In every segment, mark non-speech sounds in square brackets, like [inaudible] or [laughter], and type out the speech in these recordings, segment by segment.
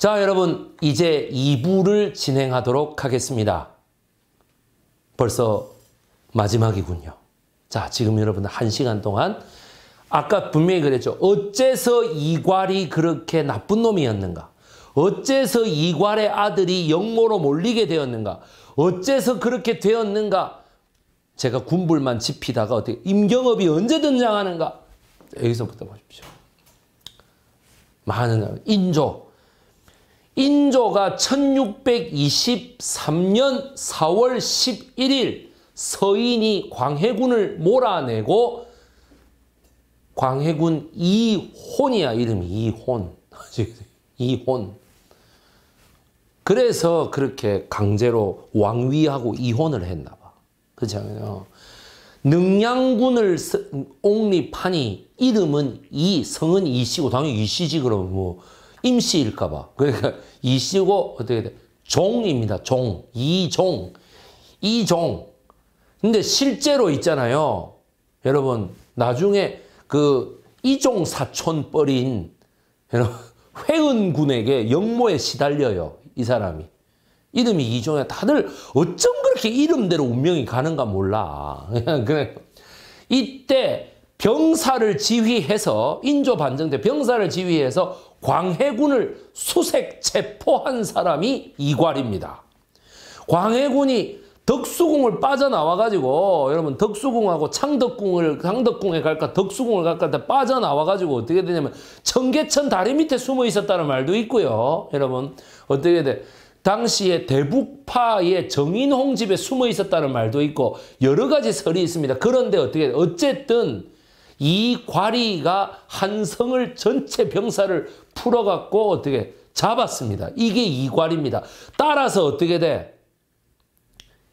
자, 여러분, 이제 2부를 진행하도록 하겠습니다. 벌써 마지막이군요. 자, 지금 여러분 1시간 동안 아까 분명히 그랬죠. 어째서 이괄이 그렇게 나쁜 놈이었는가? 어째서 이괄의 아들이 영모로 몰리게 되었는가? 어째서 그렇게 되었는가? 제가 군불만 지피다가 어떻게 임경업이 언제 등장하는가? 여기서부터 보십시오. 많은 인조, 인조가 1623년 4월 11일 서인이 광해군을 몰아내고 광해군 이혼이야 이름이 이혼 [laughs] 이혼 그래서 그렇게 강제로 왕위하고 이혼을 했나 봐 그렇잖아요 능양군을 음, 옹립하니 이름은 이 성은 이씨고 당연히 이씨지 그럼 뭐 임시일까봐. 그러니까 이씨고 어떻게 돼? 종입니다. 종. 이종. 이종. 근데 실제로 있잖아요. 여러분, 나중에 그 이종 사촌 뻘인 회은군에게 영모에 시달려요. 이 사람이. 이름이 이종이야. 다들 어쩜 그렇게 이름대로 운명이 가는가 몰라. [laughs] 그래. 이때 병사를 지휘해서 인조 반정 때 병사를 지휘해서 광해군을 수색 체포한 사람이 이괄입니다. 광해군이 덕수궁을 빠져나와가지고 여러분 덕수궁하고 창덕궁을 창덕궁에 갈까 덕수궁을 갈까 다 빠져나와가지고 어떻게 되냐면 청계천 다리 밑에 숨어 있었다는 말도 있고요. 여러분 어떻게 돼? 당시에 대북파의 정인홍 집에 숨어 있었다는 말도 있고 여러 가지 설이 있습니다. 그런데 어떻게 어쨌든 이 과리가 한성을 전체 병사를 풀어갖고 어떻게 잡았습니다. 이게 이괄입니다. 따라서 어떻게 돼?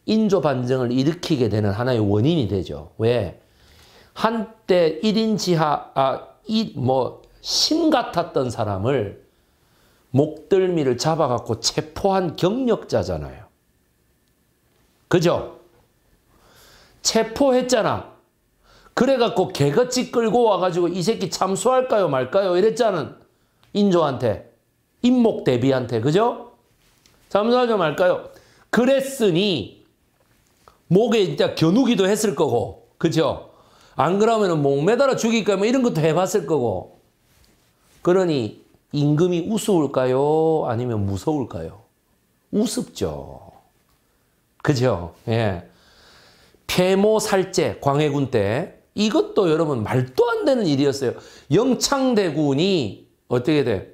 인조 반정을 일으키게 되는 하나의 원인이 되죠. 왜? 한때 1인 지하, 아, 이, 뭐, 신 같았던 사람을 목덜미를 잡아갖고 체포한 경력자잖아요. 그죠? 체포했잖아. 그래갖고 개같이 끌고 와가지고 이 새끼 참수할까요 말까요 이랬잖아 인조한테 인목 대비한테 그죠? 참수하죠 말까요? 그랬으니 목에 진짜 겨누기도 했을 거고 그죠? 안 그러면 목 매달아 죽일까 뭐 이런 것도 해봤을 거고 그러니 임금이 우스울까요 아니면 무서울까요? 우습죠 그죠? 예. 폐모 살제 광해군 때 이것도 여러분 말도 안 되는 일이었어요. 영창대군이 어떻게 돼?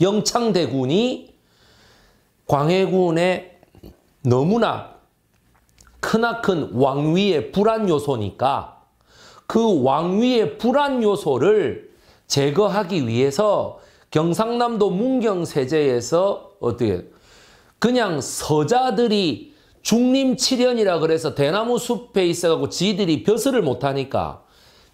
영창대군이 광해군의 너무나 크나큰 왕위의 불안 요소니까 그 왕위의 불안 요소를 제거하기 위해서 경상남도 문경세제에서 어떻게 그냥 서자들이 중림칠연이라 그래서 대나무 숲에 있어가고 지들이 벼슬을 못하니까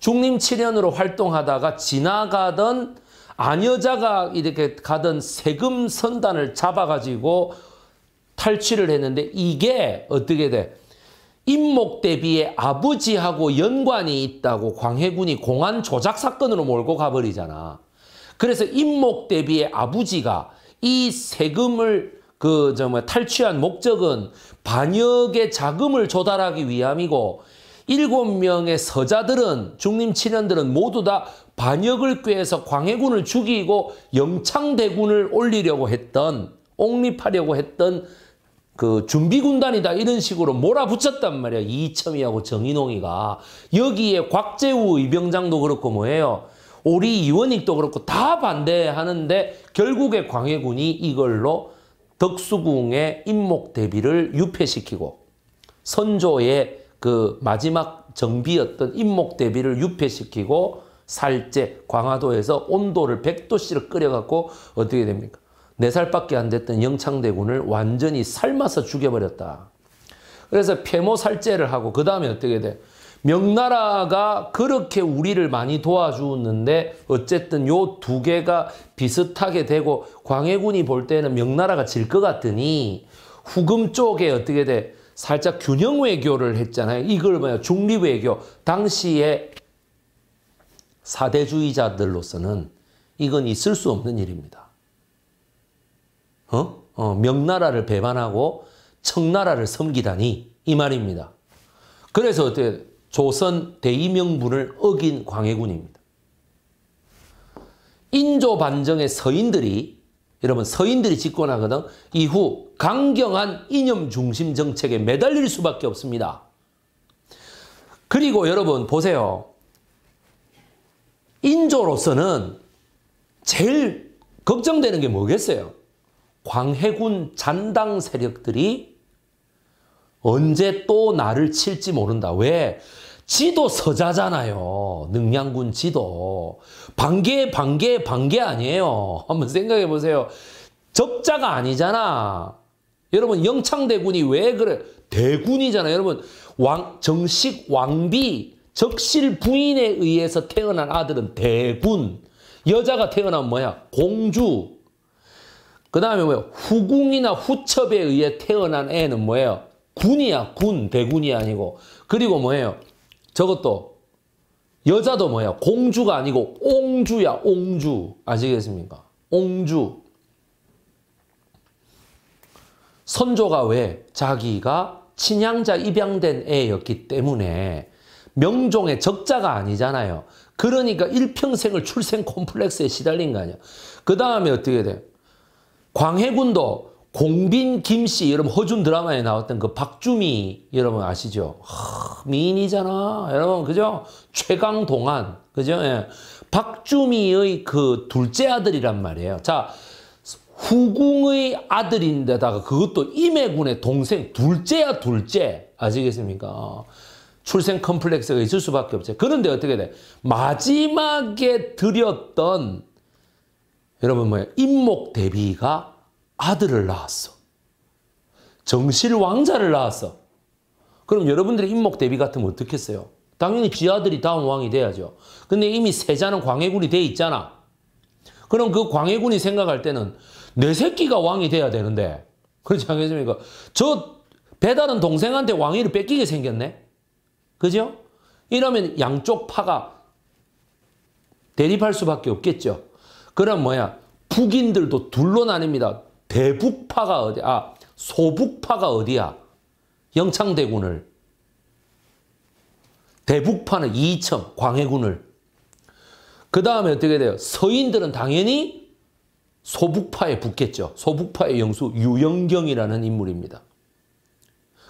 중림칠연으로 활동하다가 지나가던 아녀자가 이렇게 가던 세금 선단을 잡아가지고 탈취를 했는데 이게 어떻게 돼? 임목 대비의 아버지하고 연관이 있다고 광해군이 공안 조작 사건으로 몰고 가버리잖아. 그래서 임목 대비의 아버지가 이 세금을 그 저 뭐 탈취한 목적은 반역의 자금을 조달하기 위함이고 일곱 명의 서자들은 중림 친현들은 모두 다 반역을 꾀해서 광해군을 죽이고 영창대군을 올리려고 했던 옹립하려고 했던 그 준비군단이다 이런 식으로 몰아붙였단 말이야 이첨이하고 정인홍이가 여기에 곽재우 이병장도 그렇고 뭐예요 우리 이원익도 그렇고 다 반대하는데 결국에 광해군이 이걸로 덕수궁의 임목 대비를 유폐시키고 선조의 그 마지막 정비였던 임목 대비를 유폐시키고 살제 광화도에서 온도를 100도씨를 끓여갖고 어떻게 됩니까? 4살밖에 안 됐던 영창대군을 완전히 삶아서 죽여버렸다. 그래서 폐모 살제를 하고 그 다음에 어떻게 돼? 명나라가 그렇게 우리를 많이 도와주었는데 어쨌든 요 두 개가 비슷하게 되고 광해군이 볼 때는 명나라가 질 것 같으니 후금 쪽에 어떻게 돼? 살짝 균형 외교를 했잖아요. 이걸 뭐야? 중립 외교. 당시에 사대주의자들로서는 이건 있을 수 없는 일입니다. 어? 어 명나라를 배반하고 청나라를 섬기다니 이 말입니다. 그래서 어떻게 조선 대의명분을 어긴 광해군입니다. 인조 반정의 서인들이 여러분 서인들이 집권하거든 이후 강경한 이념 중심 정책에 매달릴 수밖에 없습니다. 그리고 여러분 보세요. 인조로서는 제일 걱정되는 게 뭐겠어요? 광해군 잔당 세력들이 언제 또 나를 칠지 모른다. 왜? 지도 서자잖아요. 능량군 지도. 반개, 반개, 반개 아니에요. [laughs] 한번 생각해 보세요. 적자가 아니잖아. 여러분, 영창대군이 왜 그래? 대군이잖아 여러분, 왕, 정식 왕비, 적실 부인에 의해서 태어난 아들은 대군. 여자가 태어난 뭐야? 공주. 그 다음에 뭐야? 후궁이나 후첩에 의해 태어난 애는 뭐예요? 군이야 군 대군이 아니고 그리고 뭐예요 저것도 여자도 뭐야 공주가 아니고 옹주야 옹주 아시겠습니까 옹주 선조가 왜 자기가 친양자 입양된 애였기 때문에 명종의 적자가 아니잖아요. 그러니까 일평생을 출생 콤플렉스에 시달린 거 아니야. 그 다음에 어떻게 돼? 광해군도 공빈 김씨 여러분 허준 드라마에 나왔던 그 박주미 여러분 아시죠? 하, 미인이잖아 여러분 그죠? 최강 동안 그죠? 예. 박주미의 그 둘째 아들이란 말이에요. 자 후궁의 아들인데다가 그것도 임해군의 동생 둘째야 둘째 아시겠습니까? 어. 출생 컴플렉스가 있을 수밖에 없죠. 그런데 어떻게 돼? 마지막에 드렸던 여러분 뭐야? 임목 대비가 아들을 낳았어. 정실 왕자를 낳았어. 그럼 여러분들의 인목 대비 같으면 어떻겠어요? 당연히 지 아들이 다음 왕이 돼야죠. 근데 이미 세자는 광해군이 돼 있잖아. 그럼 그 광해군이 생각할 때는 내 새끼가 왕이 돼야 되는데 그렇지 않겠습니까? 저 배다른 동생한테 왕위를 뺏기게 생겼네. 그죠? 이러면 양쪽 파가 대립할 수밖에 없겠죠. 그럼 뭐야? 북인들도 둘로 나뉩니다. 대북파가 어디, 아, 소북파가 어디야? 영창대군을. 대북파는 이첨, 광해군을. 그 다음에 어떻게 돼요? 서인들은 당연히 소북파에 붙겠죠. 소북파의 영수 유영경이라는 인물입니다.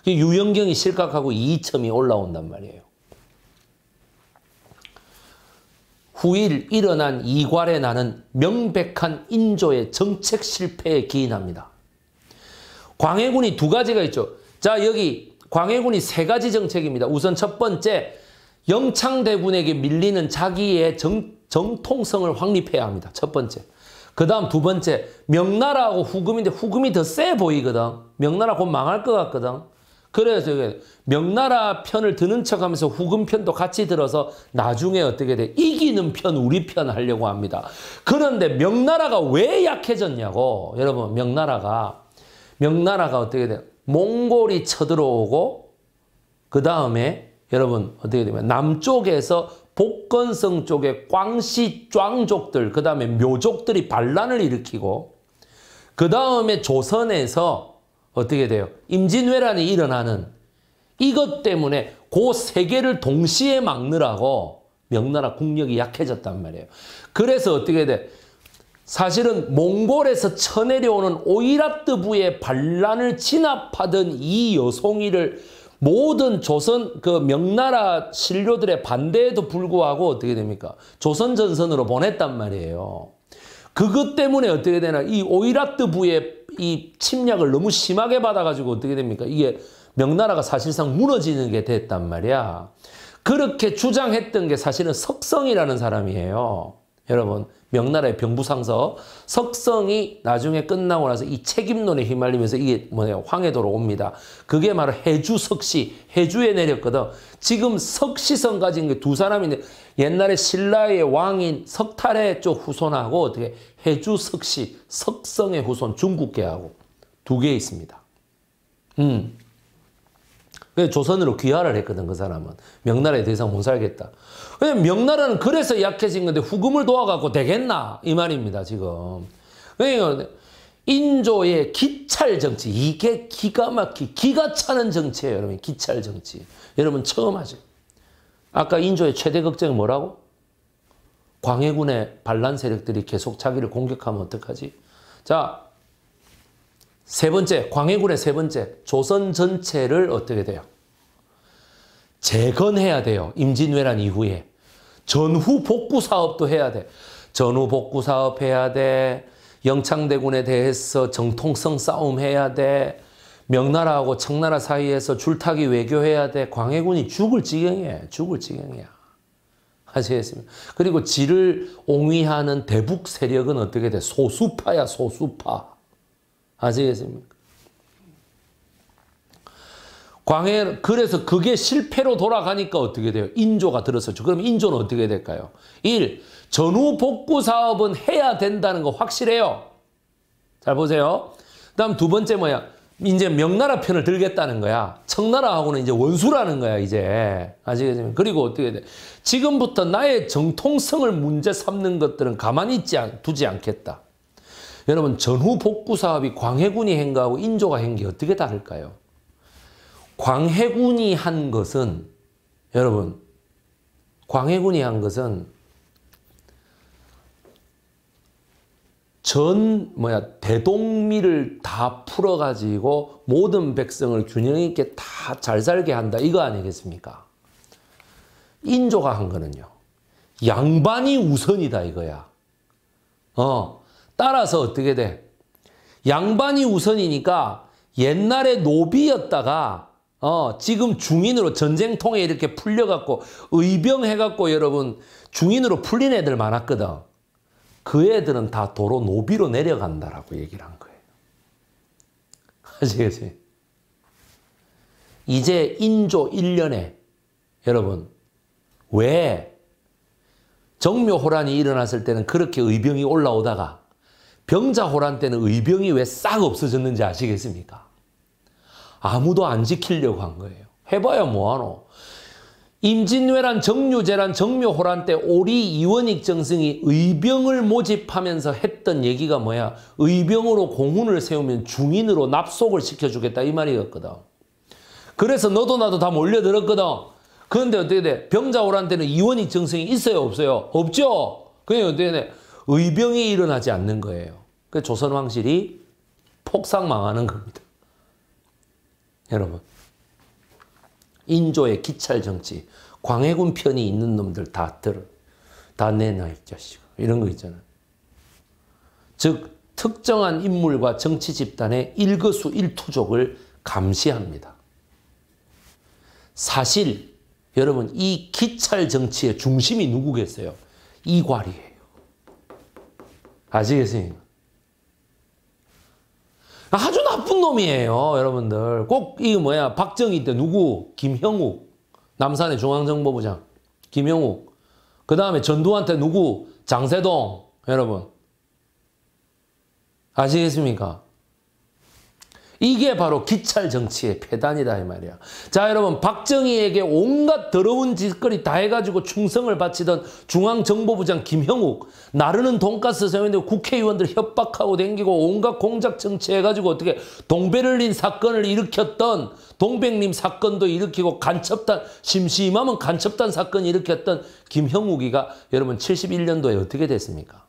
그 유영경이 실각하고 이첨이 올라온단 말이에요. 후일 일어난 이괄의 나는 명백한 인조의 정책 실패에 기인합니다. 광해군이 두 가지가 있죠. 자 여기 광해군이 세 가지 정책입니다. 우선 첫 번째 영창대군에게 밀리는 자기의 정, 정통성을 확립해야 합니다. 첫 번째. 그 다음 두 번째 명나라하고 후금인데 후금이 더 세 보이거든. 명나라 곧 망할 것 같거든. 그래서 명나라 편을 드는 척하면서 후금 편도 같이 들어서 나중에 어떻게 돼 이기는 편 우리 편 하려고 합니다. 그런데 명나라가 왜 약해졌냐고 여러분 명나라가 명나라가 어떻게 돼 몽골이 쳐들어오고 그 다음에 여러분 어떻게 되면 남쪽에서 복건성 쪽에 꽝시 壮족들 그 다음에 묘족들이 반란을 일으키고 그 다음에 조선에서 어떻게 돼요? 임진왜란이 일어나는 이것 때문에 그세 개를 동시에 막느라고 명나라 국력이 약해졌단 말이에요. 그래서 어떻게 돼? 사실은 몽골에서 쳐내려오는 오이라트부의 반란을 진압하던 이 여송이를 모든 조선 그 명나라 신료들의 반대에도 불구하고 어떻게 됩니까? 조선 전선으로 보냈단 말이에요. 그것 때문에 어떻게 되나 이 오이라트부의 이 침략을 너무 심하게 받아가지고 어떻게 됩니까? 이게 명나라가 사실상 무너지는 게 됐단 말이야. 그렇게 주장했던 게 사실은 석성이라는 사람이에요. 여러분 명나라의 병부상서 석성이 나중에 끝나고 나서 이 책임론에 휘말리면서 이게 뭐냐 황해도로 옵니다. 그게 바로 해주 석시 해주에 내렸거든. 지금 석시성 가진 게 두 사람인데 옛날에 신라의 왕인 석탈의 쪽 후손하고 어떻게 해주 석시 석성의 후손 중국계하고 두 개 있습니다. 음. 조선으로 귀화를 했거든 그 사람은 명나라에 더상못 살겠다. 명나라는 그래서 약해진 건데 후금을 도와갖고 되겠나 이 말입니다 지금. 그러니 인조의 기찰 정치 이게 기가 막히 기가 차는 정치예요 여러분 기찰 정치. 여러분 처음 하죠. 아까 인조의 최대 걱정이 뭐라고? 광해군의 반란 세력들이 계속 자기를 공격하면 어떡하지? 자, 세 번째, 광해군의 세 번째, 조선 전체를 어떻게 돼요? 재건해야 돼요. 임진왜란 이후에. 전후 복구 사업도 해야 돼. 전후 복구 사업 해야 돼. 영창대군에 대해서 정통성 싸움 해야 돼. 명나라하고 청나라 사이에서 줄타기 외교해야 돼. 광해군이 죽을 지경이야. 죽을 지경이야. 하시겠습니다. 그리고 지를 옹위하는 대북 세력은 어떻게 돼? 소수파야, 소수파. 아시겠습니까? 광해 그래서 그게 실패로 돌아가니까 어떻게 돼요? 인조가 들었었죠. 그럼 인조는 어떻게 될까요? 1. 전후 복구 사업은 해야 된다는 거 확실해요. 잘 보세요. 그 다음 두 번째 뭐야? 이제 명나라 편을 들겠다는 거야. 청나라하고는 이제 원수라는 거야, 이제. 아시겠습니 그리고 어떻게 돼? 지금부터 나의 정통성을 문제 삼는 것들은 가만히 있지 않, 두지 않겠다. 여러분, 전후 복구 사업이 광해군이 행가하고 인조가 행게 어떻게 다를까요? 광해군이 한 것은 여러분 광해군이 한 것은 전 뭐야 대동미를 다 풀어 가지고 모든 백성을 균형 있게 다 잘 살게 한다 이거 아니겠습니까? 인조가 한 거는요. 양반이 우선이다 이거야. 어. 따라서 어떻게 돼? 양반이 우선이니까 옛날에 노비였다가 어, 지금 중인으로 전쟁통에 이렇게 풀려갖고 의병해갖고 여러분 중인으로 풀린 애들 많았거든. 그 애들은 다 도로 노비로 내려간다라고 얘기를 한 거예요. 아시겠어 [laughs] 이제 인조 1년에 여러분 왜 정묘호란이 일어났을 때는 그렇게 의병이 올라오다가 병자호란 때는 의병이 왜 싹 없어졌는지 아시겠습니까? 아무도 안 지키려고 한 거예요. 해봐야 뭐하노? 임진왜란, 정유재란, 정묘호란 때 오리 이원익 정승이 의병을 모집하면서 했던 얘기가 뭐야? 의병으로 공훈을 세우면 중인으로 납속을 시켜주겠다 이 말이었거든. 그래서 너도 나도 다 몰려들었거든. 그런데 어떻게 돼? 병자호란 때는 이원익 정승이 있어요? 없어요? 없죠? 그냥 어떻게 돼? 의병이 일어나지 않는 거예요. 그 조선 왕실이 폭삭 망하는 겁니다. 여러분 인조의 기찰 정치 광해군 편이 있는 놈들 다 들어 다 내놔 이 자식 이런 거 있잖아 즉 특정한 인물과 정치 집단의 일거수 일투족을 감시합니다. 사실 여러분 이 기찰 정치의 중심이 누구겠어요? 이괄이에요. 아시겠습니까? 아주 나쁜 놈이에요, 여러분들. 꼭이 뭐야 박정희 때 누구 김형욱 남산의 중앙정보부장 김형욱 그 다음에 전두환 때 누구 장세동 여러분 아시겠습니까? 이게 바로 기찰 정치의 폐단이다 이 말이야. 자 여러분 박정희에게 온갖 더러운 짓거리 다 해가지고 충성을 바치던 중앙정보부장 김형욱 나르는 돈가스 세면데 국회의원들 협박하고 댕기고 온갖 공작 정치해가지고 어떻게 동베를린 사건을 일으켰던 동백님 사건도 일으키고 간첩단 심심하면 간첩단 사건 일으켰던 김형욱이가 여러분 71년도에 어떻게 됐습니까?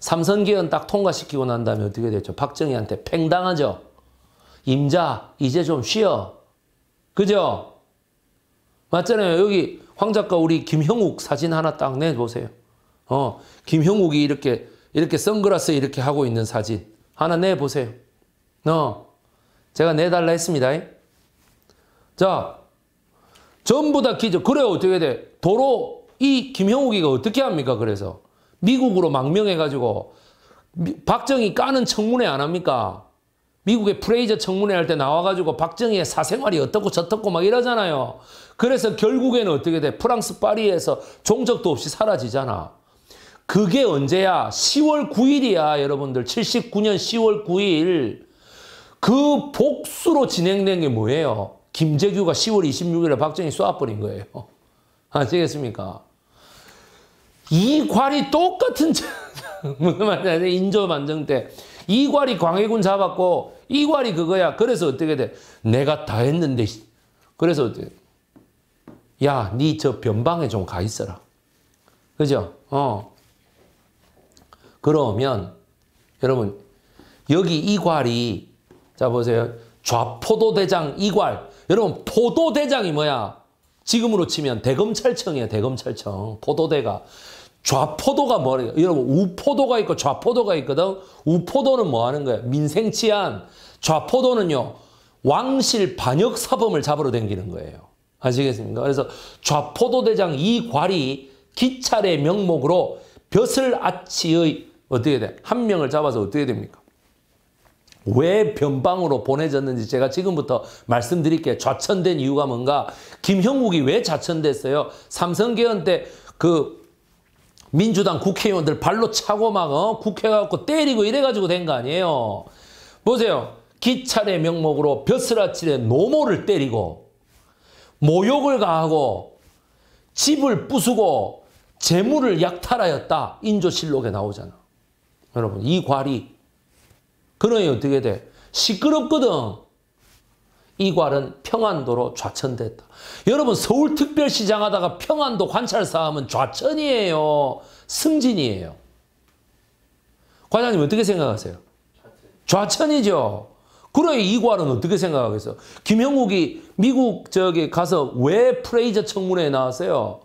삼선개헌 딱 통과시키고 난 다음에 어떻게 됐죠? 박정희한테 팽당하죠. 임자, 이제 좀 쉬어. 그죠? 맞잖아요. 여기 황 작가 우리 김형욱 사진 하나 딱 내보세요. 어, 김형욱이 이렇게, 이렇게 선글라스 이렇게 하고 있는 사진 하나 내보세요. 어, 제가 내달라 했습니다. 자, 전부 다 기적. 그래, 어떻게 돼? 도로, 이 김형욱이가 어떻게 합니까? 그래서 미국으로 망명해가지고 박정희 까는 청문회 안 합니까? 미국의 프레이저 청문회 할 때 나와가지고 박정희의 사생활이 어떻고 저떻고 막 이러잖아요. 그래서 결국에는 어떻게 돼? 프랑스 파리에서 종적도 없이 사라지잖아. 그게 언제야? 10월 9일이야, 여러분들. 79년 10월 9일. 그 복수로 진행된 게 뭐예요? 김재규가 10월 26일에 박정희 쏴버린 거예요. [laughs] 아시겠습니까? 이 관이 똑같은 [laughs] 무슨 말이냐 인조반정 때 이괄이 광해군 잡았고 이괄이 그거야. 그래서 어떻게 돼? 내가 다 했는데. 그래서 어떻게 야, 니 저 변방에 좀 가 있어라. 그죠? 어. 그러면 여러분 여기 이괄이 자 보세요. 좌포도대장 이괄. 여러분 포도대장이 뭐야? 지금으로 치면 대검찰청이야 대검찰청. 포도대가. 좌포도가 뭐래요? 여러분 우포도가 있고 좌포도가 있거든. 우포도는 뭐 하는 거예 민생 치안. 좌포도는요. 왕실 반역 사범을 잡으러 댕기는 거예요. 아시겠습니까? 그래서 좌포도 대장 이괄이 기찰의 명목으로 벼슬 아치의 어떻게 돼? 한 명을 잡아서 어떻게 됩니까? 왜 변방으로 보내졌는지 제가 지금부터 말씀드릴게요. 좌천된 이유가 뭔가? 김형욱이 왜 좌천됐어요? 삼성개헌 때그 민주당 국회의원들 발로 차고 막 어? 국회 가고 때리고 이래가지고 된 거 아니에요. 보세요. 기찰의 명목으로 벼슬아치의 노모를 때리고 모욕을 가하고 집을 부수고 재물을 약탈하였다. 인조실록에 나오잖아. 여러분 이 과리 그러니 어떻게 돼? 시끄럽거든. 이괄은 평안도로 좌천됐다. 여러분 서울특별시장 하다가 평안도 관찰사 하면 좌천이에요. 승진이에요. 과장님 어떻게 생각하세요? 좌천이죠. 그래 이괄은 어떻게 생각하겠어? 김형욱이 미국 저기 가서 왜 프레이저 청문회에 나왔어요?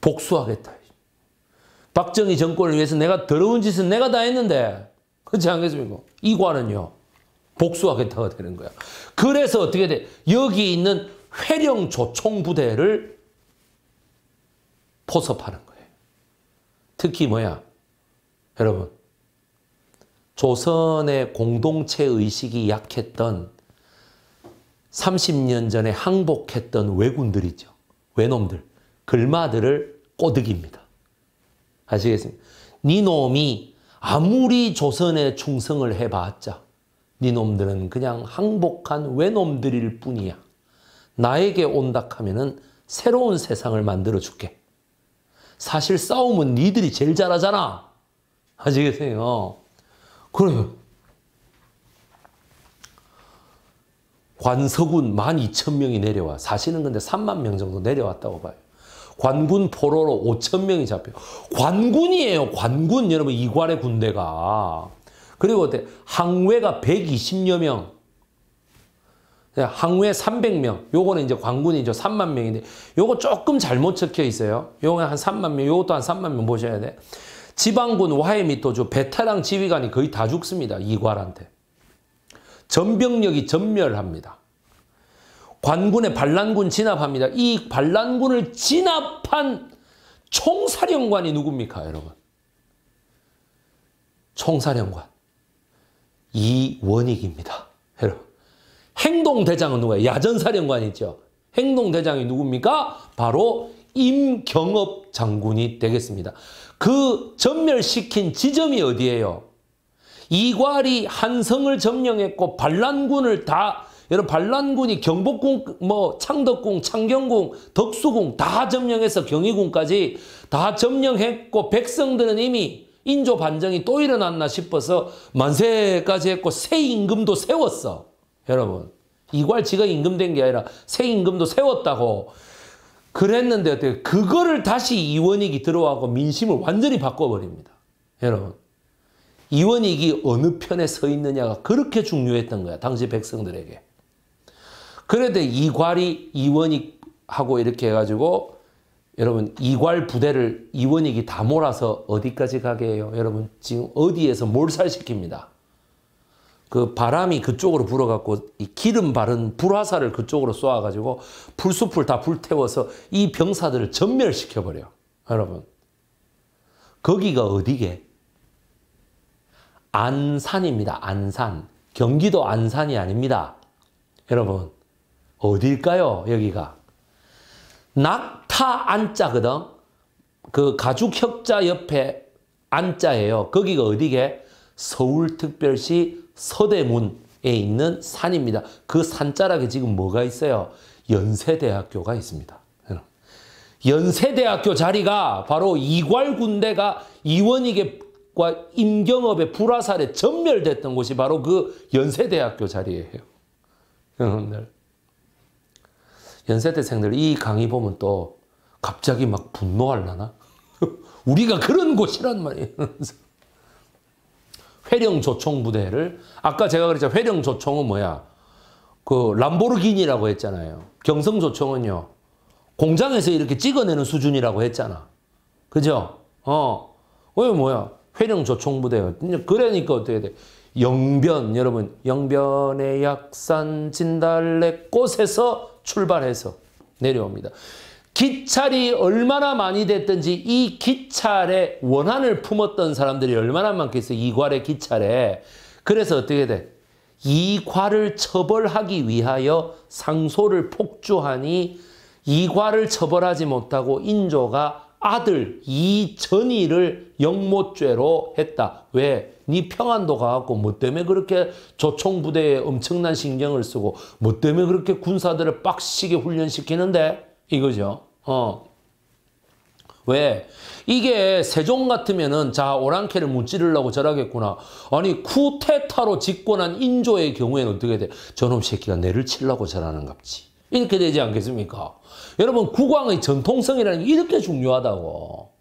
복수하겠다. 박정희 정권을 위해서 내가 더러운 짓은 내가 다 했는데 그렇지 않겠습니까? 이괄은요. 복수하겠다가 되는 거야. 그래서 어떻게 돼? 여기 있는 회령조 총부대를 포섭하는 거예요. 특히 뭐야? 여러분, 조선의 공동체 의식이 약했던 30년 전에 항복했던 왜군들이죠. 왜놈들, 글마들을 꼬드깁니다. 아시겠습니까? 니놈이 아무리 조선에 충성을 해봤자 니놈들은 네 그냥 항복한 외놈들일 뿐이야. 나에게 온다 하면은 새로운 세상을 만들어 줄게. 사실 싸움은 니들이 제일 잘하잖아. 아시겠어요? 그래 관서군 12,000명이 내려와. 사실은 근데 3만 명 정도 내려왔다고 봐요. 관군 포로로 5,000명이 잡혀. 관군이에요, 관군. 여러분, 이괄의 군대가. 그리고 항우회가 120여 명, 항우회 300명, 요거는 이제 광군이죠. 3만 명인데 요거 조금 잘못 적혀 있어요. 요거 한 3만 명, 요것도 한 3만 명 보셔야 돼. 지방군 와해미토주 베테랑 지휘관이 거의 다 죽습니다. 이괄한테. 전병력이 전멸합니다. 관군의 반란군 진압합니다. 이 반란군을 진압한 총사령관이 누굽니까 여러분? 총사령관. 이원익입니다. 행동대장은 누구예요? 야전사령관이죠. 행동대장이 누굽니까? 바로 임경업 장군이 되겠습니다. 그 전멸시킨 지점이 어디예요? 이괄이 한성을 점령했고 반란군을 다 여러분 반란군이 경복궁, 뭐 창덕궁, 창경궁, 덕수궁 다 점령해서 경희궁까지 다 점령했고 백성들은 이미 인조 반정이 또 일어났나 싶어서 만세까지 했고 새 임금도 세웠어. 여러분 이괄치가 임금된 게 아니라 새 임금도 세웠다고 그랬는데 어떻게 그거를 다시 이원익이 들어와고 민심을 완전히 바꿔버립니다. 여러분 이원익이 어느 편에 서 있느냐가 그렇게 중요했던 거야 당시 백성들에게. 그래도 이괄이 이원익하고 이렇게 해가지고 여러분 이괄 부대를 이원익이 다 몰아서 어디까지 가게 해요? 여러분 지금 어디에서 몰살시킵니다. 그 바람이 그쪽으로 불어갖고 이 기름 바른 불화살을 그쪽으로 쏘아가지고 풀숲을 다 불태워서 이 병사들을 전멸시켜버려. 여러분 거기가 어디게? 안산입니다. 안산. 경기도 안산이 아닙니다. 여러분 어디까요 여기가. 낙타 안자거든. 그 가죽 혁자 옆에 안자예요. 거기가 어디게? 서울특별시 서대문에 있는 산입니다. 그 산자락에 지금 뭐가 있어요? 연세대학교가 있습니다. 연세대학교 자리가 바로 이괄 군대가 이원익과 임경업의 불화살에 전멸됐던 곳이 바로 그 연세대학교 자리예요. 여러분들. 연세대생들 이 강의 보면 또 갑자기 막분노할라나 [laughs] 우리가 그런 곳이란 말이에 [laughs] 회령조총 부대를 아까 제가 그랬죠. 회령조총은 뭐야? 그 람보르기니라고 했잖아요. 경성조총은요. 공장에서 이렇게 찍어내는 수준이라고 했잖아. 그죠? 어. 왜 뭐야? 회령조총 부대요. 그러니까 어떻게 돼? 영변 여러분 영변의 약산 진달래 꽃에서 출발해서 내려옵니다. 기찰이 얼마나 많이 됐든지 이 기찰에 원한을 품었던 사람들이 얼마나 많겠어 이괄의 기찰에. 그래서 어떻게 돼? 이괄을 처벌하기 위하여 상소를 폭주하니 이괄을 처벌하지 못하고 인조가 아들 이전이를 영모죄로 했다. 왜? 네 평안도 가갖고 뭐 때문에 그렇게 조총 부대에 엄청난 신경을 쓰고 뭐 때문에 그렇게 군사들을 빡시게 훈련시키는데 이거죠. 어. 왜? 이게 세종 같으면은 자 오랑캐를 무찌르려고 저라겠구나. 아니 쿠테타로 집권한 인조의 경우에는 어떻게 돼? 저놈 새끼가 내를 치려고 저라는 갑지. 이렇게 되지 않겠습니까? 여러분 국왕의 전통성이라는 게 이렇게 중요하다고.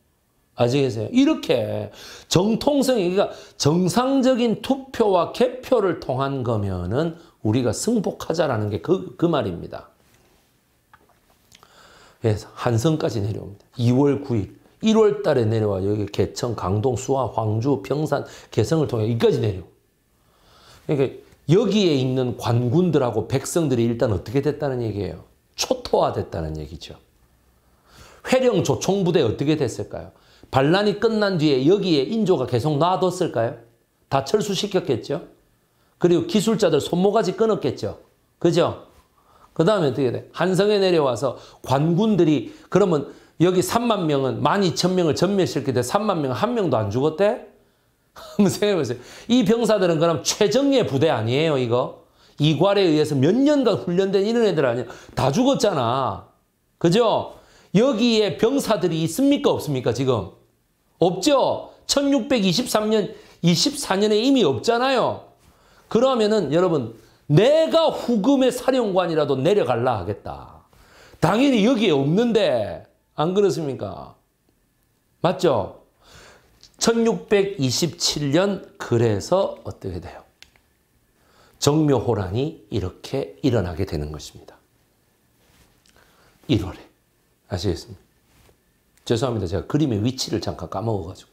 아시겠어요? 이렇게 정통성이 그러니까 정상적인 투표와 개표를 통한 거면은 우리가 승복하자라는 게 그그 그 말입니다. 예, 한성까지 내려옵니다. 2월 9일, 1월 달에 내려와 여기 개천, 강동, 수화, 황주, 평산, 개성을 통해 여기까지 내려. 그러니까 여기에 있는 관군들하고 백성들이 일단 어떻게 됐다는 얘기예요? 초토화됐다는 얘기죠. 회령 조총부대 어떻게 됐을까요? 반란이 끝난 뒤에 여기에 인조가 계속 놔뒀을까요? 다 철수시켰겠죠? 그리고 기술자들 손모가지 끊었겠죠? 그죠? 그 다음에 어떻게 돼? 한성에 내려와서 관군들이 그러면 여기 3만 명은 1 2 0명을 전멸시킬 때 3만 명 한 명도 안 죽었대? [laughs] 한번 생각해보세요. 이 병사들은 그럼 최정예 부대 아니에요, 이거? 이괄에 의해서 몇 년간 훈련된 이런 애들 아니야. 다 죽었잖아. 그죠? 여기에 병사들이 있습니까? 없습니까? 지금? 없죠. 1623년 24년에 이미 없잖아요. 그러면은 여러분 내가 후금의 사령관이라도 내려갈라 하겠다. 당연히 여기에 없는데 안 그렇습니까? 맞죠? 1627년 그래서 어떻게 돼요? 정묘호란이 이렇게 일어나게 되는 것입니다. 1월에 아시겠습니까? 죄송합니다. 제가 그림의 위치를 잠깐 까먹어가지고.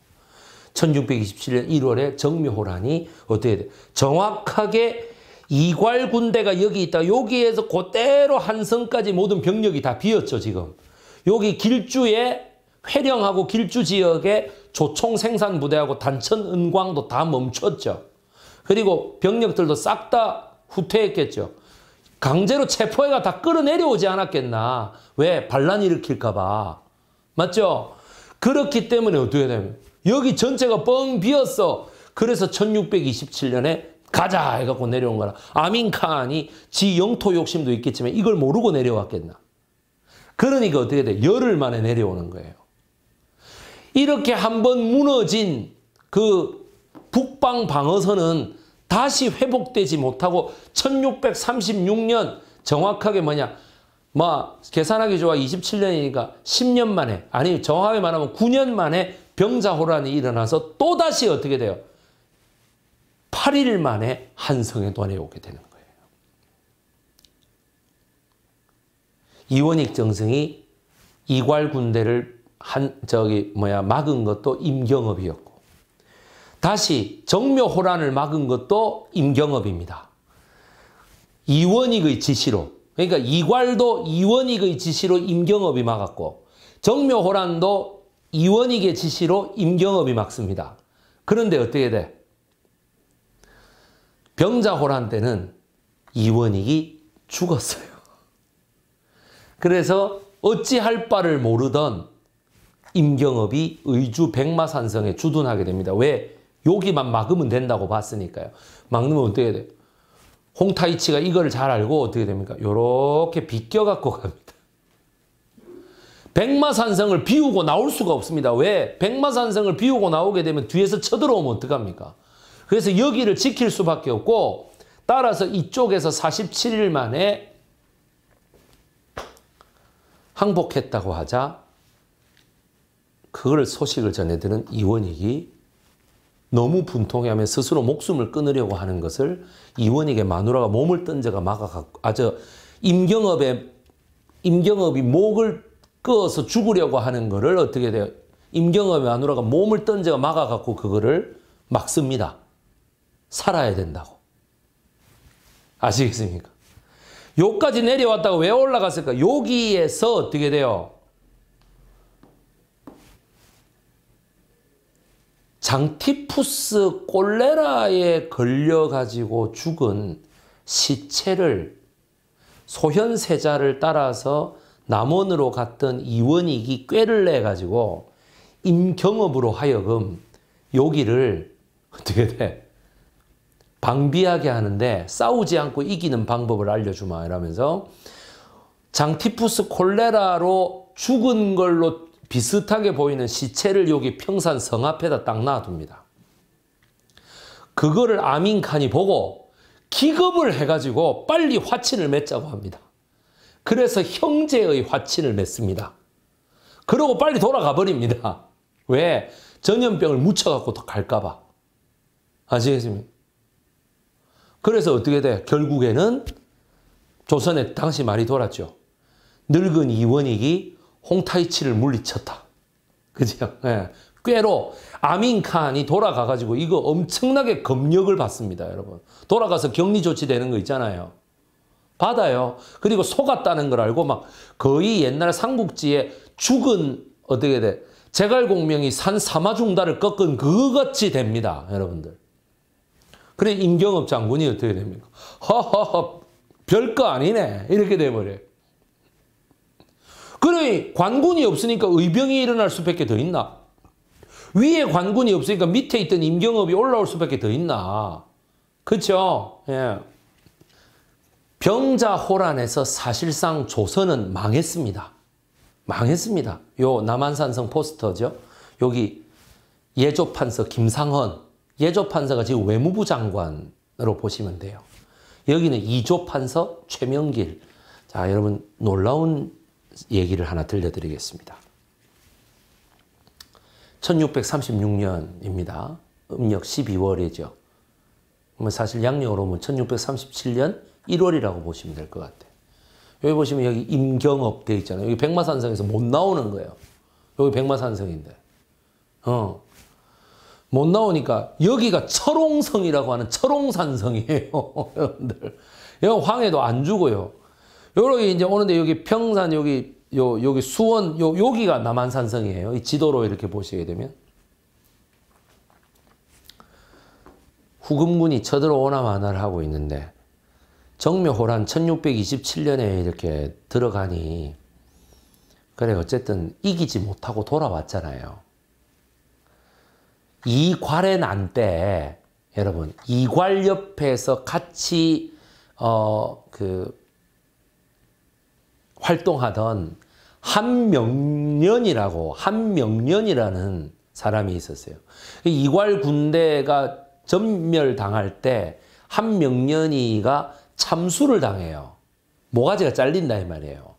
1627년 1월에 정묘호란이 어떻게 돼? 정확하게 이괄 군대가 여기 있다. 여기에서 그대로 한성까지 모든 병력이 다 비었죠, 지금. 여기 길주에 회령하고 길주 지역에 조총 생산 부대하고 단천 은광도 다 멈췄죠. 그리고 병력들도 싹 다 후퇴했겠죠. 강제로 체포해가 다 끌어내려오지 않았겠나. 왜? 반란 일으킬까 봐. 맞죠? 그렇기 때문에 어떻게 되면 여기 전체가 뻥 비었어. 그래서 1627년에 가자 해갖고 내려온 거라. 아민칸이 지 영토 욕심도 있겠지만 이걸 모르고 내려왔겠나. 그러니까 어떻게 돼? 열흘 만에 내려오는 거예요. 이렇게 한번 무너진 그 북방 방어선은 다시 회복되지 못하고 1636년 정확하게 뭐냐 뭐 계산하기 좋아 27년이니까 10년 만에 아니 정확하게 말하면 9년 만에 병자호란이 일어나서 또다시 어떻게 돼요? 8일 만에 한성에도안에 오게 되는 거예요. 이원익 정승이 이괄 군대를 한 저기 뭐야 막은 것도 임경업이었고 다시 정묘호란을 막은 것도 임경업입니다. 이원익의 지시로 그러니까 이괄도 이원익의 지시로 임경업이 막았고 정묘호란도 이원익의 지시로 임경업이 막습니다. 그런데 어떻게 돼? 병자호란 때는 이원익이 죽었어요. 그래서 어찌할 바를 모르던 임경업이 의주 백마산성에 주둔하게 됩니다. 왜? 여기만 막으면 된다고 봤으니까요. 막으면 어떻게 돼요? 홍타이치가 이걸 잘 알고 어떻게 됩니까? 요렇게 비껴 갖고 갑니다. 백마산성을 비우고 나올 수가 없습니다. 왜? 백마산성을 비우고 나오게 되면 뒤에서 쳐들어오면 어떡합니까? 그래서 여기를 지킬 수밖에 없고 따라서 이쪽에서 47일 만에 항복했다고 하자 그걸 소식을 전해드는 이원익이 너무 분통해하면 스스로 목숨을 끊으려고 하는 것을 이원익의 마누라가 몸을 던져가 막아갖고 아저 임경업의 임경업이 목을 끄어서 죽으려고 하는 거를 어떻게 돼요? 임경업의 마누라가 몸을 던져가 막아갖고 그거를 막습니다. 살아야 된다고. 아시겠습니까? 요까지 내려왔다가 왜 올라갔을까? 여기에서 어떻게 돼요? 장티푸스 콜레라에 걸려가지고 죽은 시체를 소현세자를 따라서 남원으로 갔던 이원익이 꾀를 내가지고 임경업으로 하여금 여기를 어떻게 돼? 방비하게 하는데 싸우지 않고 이기는 방법을 알려주마 이러면서 장티푸스 콜레라로 죽은 걸로 비슷하게 보이는 시체를 여기 평산 성 앞에다 딱 놔둡니다. 그거를 아민 칸이 보고 기급을 해가지고 빨리 화친을 맺자고 합니다. 그래서 형제의 화친을 맺습니다. 그러고 빨리 돌아가 버립니다. 왜? 전염병을 묻혀갖고 더 갈까봐. 아시겠습니까? 그래서 어떻게 돼? 결국에는 조선에 당시 말이 돌았죠. 늙은 이원익이 홍타이치를 물리쳤다. 그죠? 예. 꾀로 아민칸이 돌아가가지고 이거 엄청나게 검역을 받습니다, 여러분. 돌아가서 격리 조치되는 거 있잖아요. 받아요. 그리고 속았다는 걸 알고 막 거의 옛날 삼국지에 죽은 어떻게 돼? 제갈공명이 산 사마중다를 꺾은 그같이 됩니다, 여러분들. 그래 임경업 장군이 어떻게 됩니까? 허허허 별거 아니네 이렇게 돼버려요. 그러니 관군이 없으니까 의병이 일어날 수밖에 더 있나? 위에 관군이 없으니까 밑에 있던 임경업이 올라올 수밖에 더 있나? 그렇죠? 예. 병자호란에서 사실상 조선은 망했습니다. 망했습니다. 요 남한산성 포스터죠. 여기 예조판서 김상헌. 예조판서가 지금 외무부 장관으로 보시면 돼요. 여기는 이조판서 최명길. 자, 여러분 놀라운 얘기를 하나 들려드리겠습니다. 1636년입니다. 음력 12월이죠. 사실 양력으로 보면 1637년 1월이라고 보시면 될 것 같아요. 여기 보시면 여기 임경업 돼 있잖아요. 여기 백마산성에서 못 나오는 거예요. 여기 백마산성인데. 어. 못 나오니까 여기가 철옹성이라고 하는 철옹산성이에요. [laughs] 여러분들. 여기 황해도 안 주고요. 여기 이제 오는데 여기 평산 여기 요 여기 수원 요 여기가 남한산성이에요. 이 지도로 이렇게 보시게 되면 후금군이 쳐들어오나 마나를 하고 있는데 정묘호란 1627년에 이렇게 들어가니 그래 어쨌든 이기지 못하고 돌아왔잖아요. 이괄의난 때 여러분 이괄 옆에서 같이 어그 활동하던 한명년이라고 한명년이라는 사람이 있었어요. 그 이괄 군대가 전멸당할 때 한명년이가 참수를 당해요. 모가지가 잘린다 이 말이에요.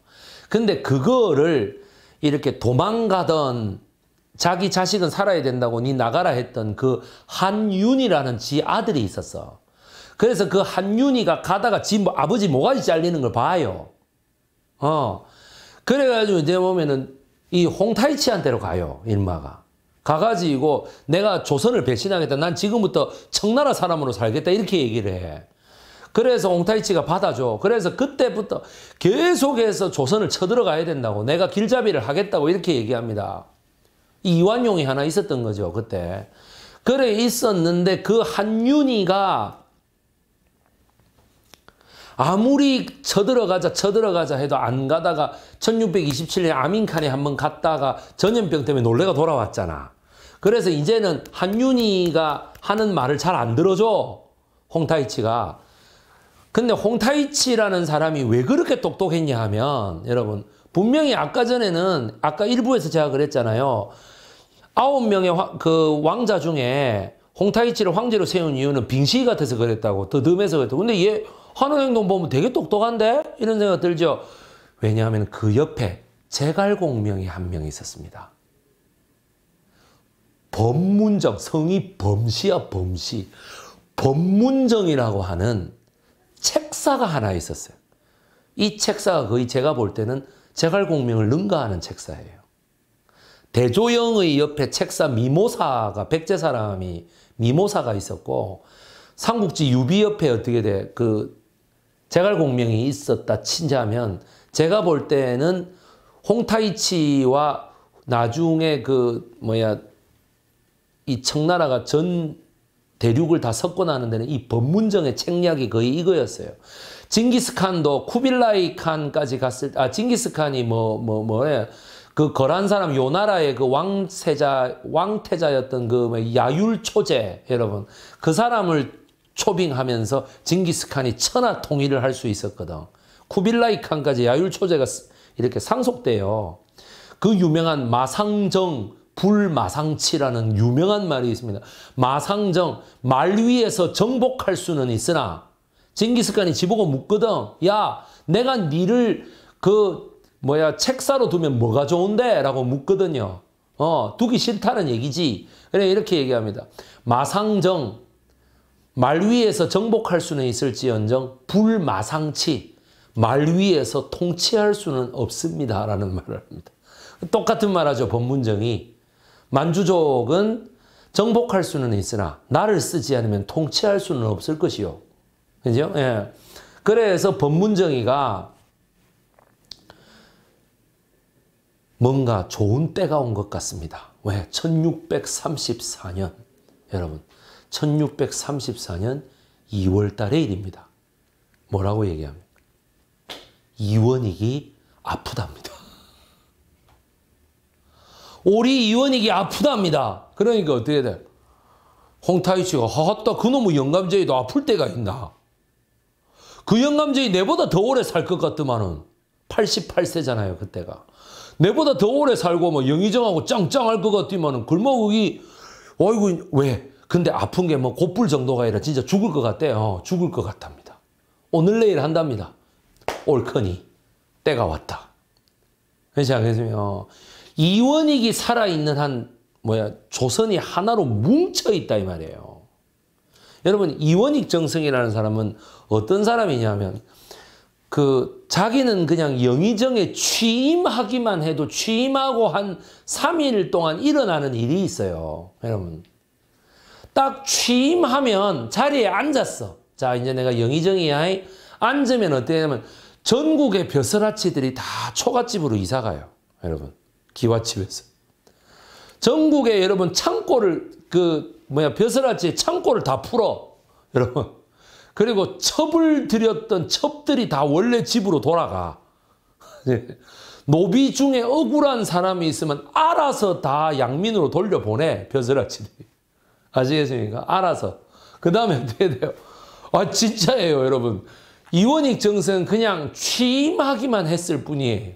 근데 그거를 이렇게 도망가던 자기 자식은 살아야 된다고 니 나가라 했던 그 한윤이라는 지 아들이 있었어. 그래서 그 한윤이가 가다가 지 아버지 모가지 잘리는 걸 봐요. 어. 그래가지고 이제 보면은 이 홍타이치한테로 가요, 일마가. 가가지고 내가 조선을 배신하겠다. 난 지금부터 청나라 사람으로 살겠다. 이렇게 얘기를 해. 그래서 홍타이치가 받아줘. 그래서 그때부터 계속해서 조선을 쳐들어가야 된다고 내가 길잡이를 하겠다고 이렇게 얘기합니다. 이완용이 하나 있었던 거죠 그때. 그래 있었는데 그한윤희가 아무리 쳐들어가자 쳐들어가자 해도 안 가다가 1627년 아민칸에 한 번 갔다가 전염병 때문에 놀래가 돌아왔잖아. 그래서 이제는 한윤이가 하는 말을 잘 안 들어줘. 홍타이치가. 근데 홍타이치라는 사람이 왜 그렇게 똑똑했냐 하면 여러분 분명히 아까 전에는 아까 1부에서 제가 그랬잖아요. 아홉 명의 그 왕자 중에 홍타이치를 황제로 세운 이유는 빙시 같아서 그랬다고 더듬해서 그랬다고 근데 얘 하는 행동 보면 되게 똑똑한데? 이런 생각 들죠. 왜냐하면 그 옆에 제갈공명이 한 명 있었습니다. 범문정, 성이 범시야, 범시. 범문정이라고 하는 책사가 하나 있었어요. 이 책사가 거의 제가 볼 때는 제갈공명을 능가하는 책사예요. 대조영의 옆에 책사 미모사가 백제사람이 미모사가 있었고 삼국지 유비 옆에 어떻게 돼그 제갈공명이 있었다 친자면 제가 볼 때는 홍타이치와 나중에 그 뭐야 이 청나라가 전 대륙을 다 석권하는 데는 이 법문정의 책략이 거의 이거였어요. 징기스칸도 쿠빌라이 칸까지 갔을 아 징기스칸이 뭐 뭐 뭐에 그 거란 사람 요 나라의 그 왕세자 왕태자였던 그 뭐 야율초제 여러분 그 사람을 초빙하면서 징기스칸이 천하 통일을 할 수 있었거든. 쿠빌라이 칸까지 야율 초제가 이렇게 상속돼요. 그 유명한 마상정 불마상치라는 유명한 말이 있습니다. 마상정 말 위에서 정복할 수는 있으나 징기스칸이 지보고 묻거든. 야, 내가 니를 그 뭐야 책사로 두면 뭐가 좋은데라고 묻거든요. 어, 두기 싫다는 얘기지. 그래 이렇게 얘기합니다. 마상정 말 위에서 정복할 수는 있을지언정 불마상치 말 위에서 통치할 수는 없습니다. 라는 말을 합니다. 똑같은 말하죠. 법문정이 만주족은 정복할 수는 있으나 나를 쓰지 않으면 통치할 수는 없을 것이요. 그죠? 예. 그래서 법문정이가 뭔가 좋은 때가 온 것 같습니다. 왜? 1634년 여러분 1634년 2월 달의 일입니다. 뭐라고 얘기합니까? 이원익이 아프답니다. 오리 이원익이 아프답니다. 그러니까 어떻게 돼? 홍타이 씨가 허헛다 그놈의 영감쟁이도 아플 때가 있나? 그 영감쟁이 내보다 더 오래 살 것 같더만은 88세잖아요 그때가. 내보다 더 오래 살고 뭐 영의정하고 짱짱할 것 같더만은 굶어 목이 어이구 왜 근데 아픈 게뭐 곧불 정도가 아니라 진짜 죽을 것 같대요. 죽을 것 같답니다. 오늘 내일 한답니다. 올커니 때가 왔다. 그렇지 않겠으면 이원익이 살아있는 한 뭐야 조선이 하나로 뭉쳐 있다 이 말이에요. 여러분 이원익 정승이라는 사람은 어떤 사람이냐면 그 자기는 그냥 영의정에 취임하기만 해도 취임하고 한 3일 동안 일어나는 일이 있어요. 여러분 딱 취임하면 자리에 앉았어. 자, 이제 내가 영의정이야. 앉으면 어때냐면 전국의 벼슬아치들이 다 초가집으로 이사가요. 여러분. 기와집에서. 전국에 여러분 창고를 그 뭐야 벼슬아치의 창고를 다 풀어. 여러분. 그리고 첩을 들였던 첩들이 다 원래 집으로 돌아가. [laughs] 노비 중에 억울한 사람이 있으면 알아서 다 양민으로 돌려보내. 벼슬아치들이. 아시겠습니까? 알아서. 그 다음에 어떻게 돼요? 아, 진짜예요, 여러분. 이원익 정세는 그냥 취임하기만 했을 뿐이에요.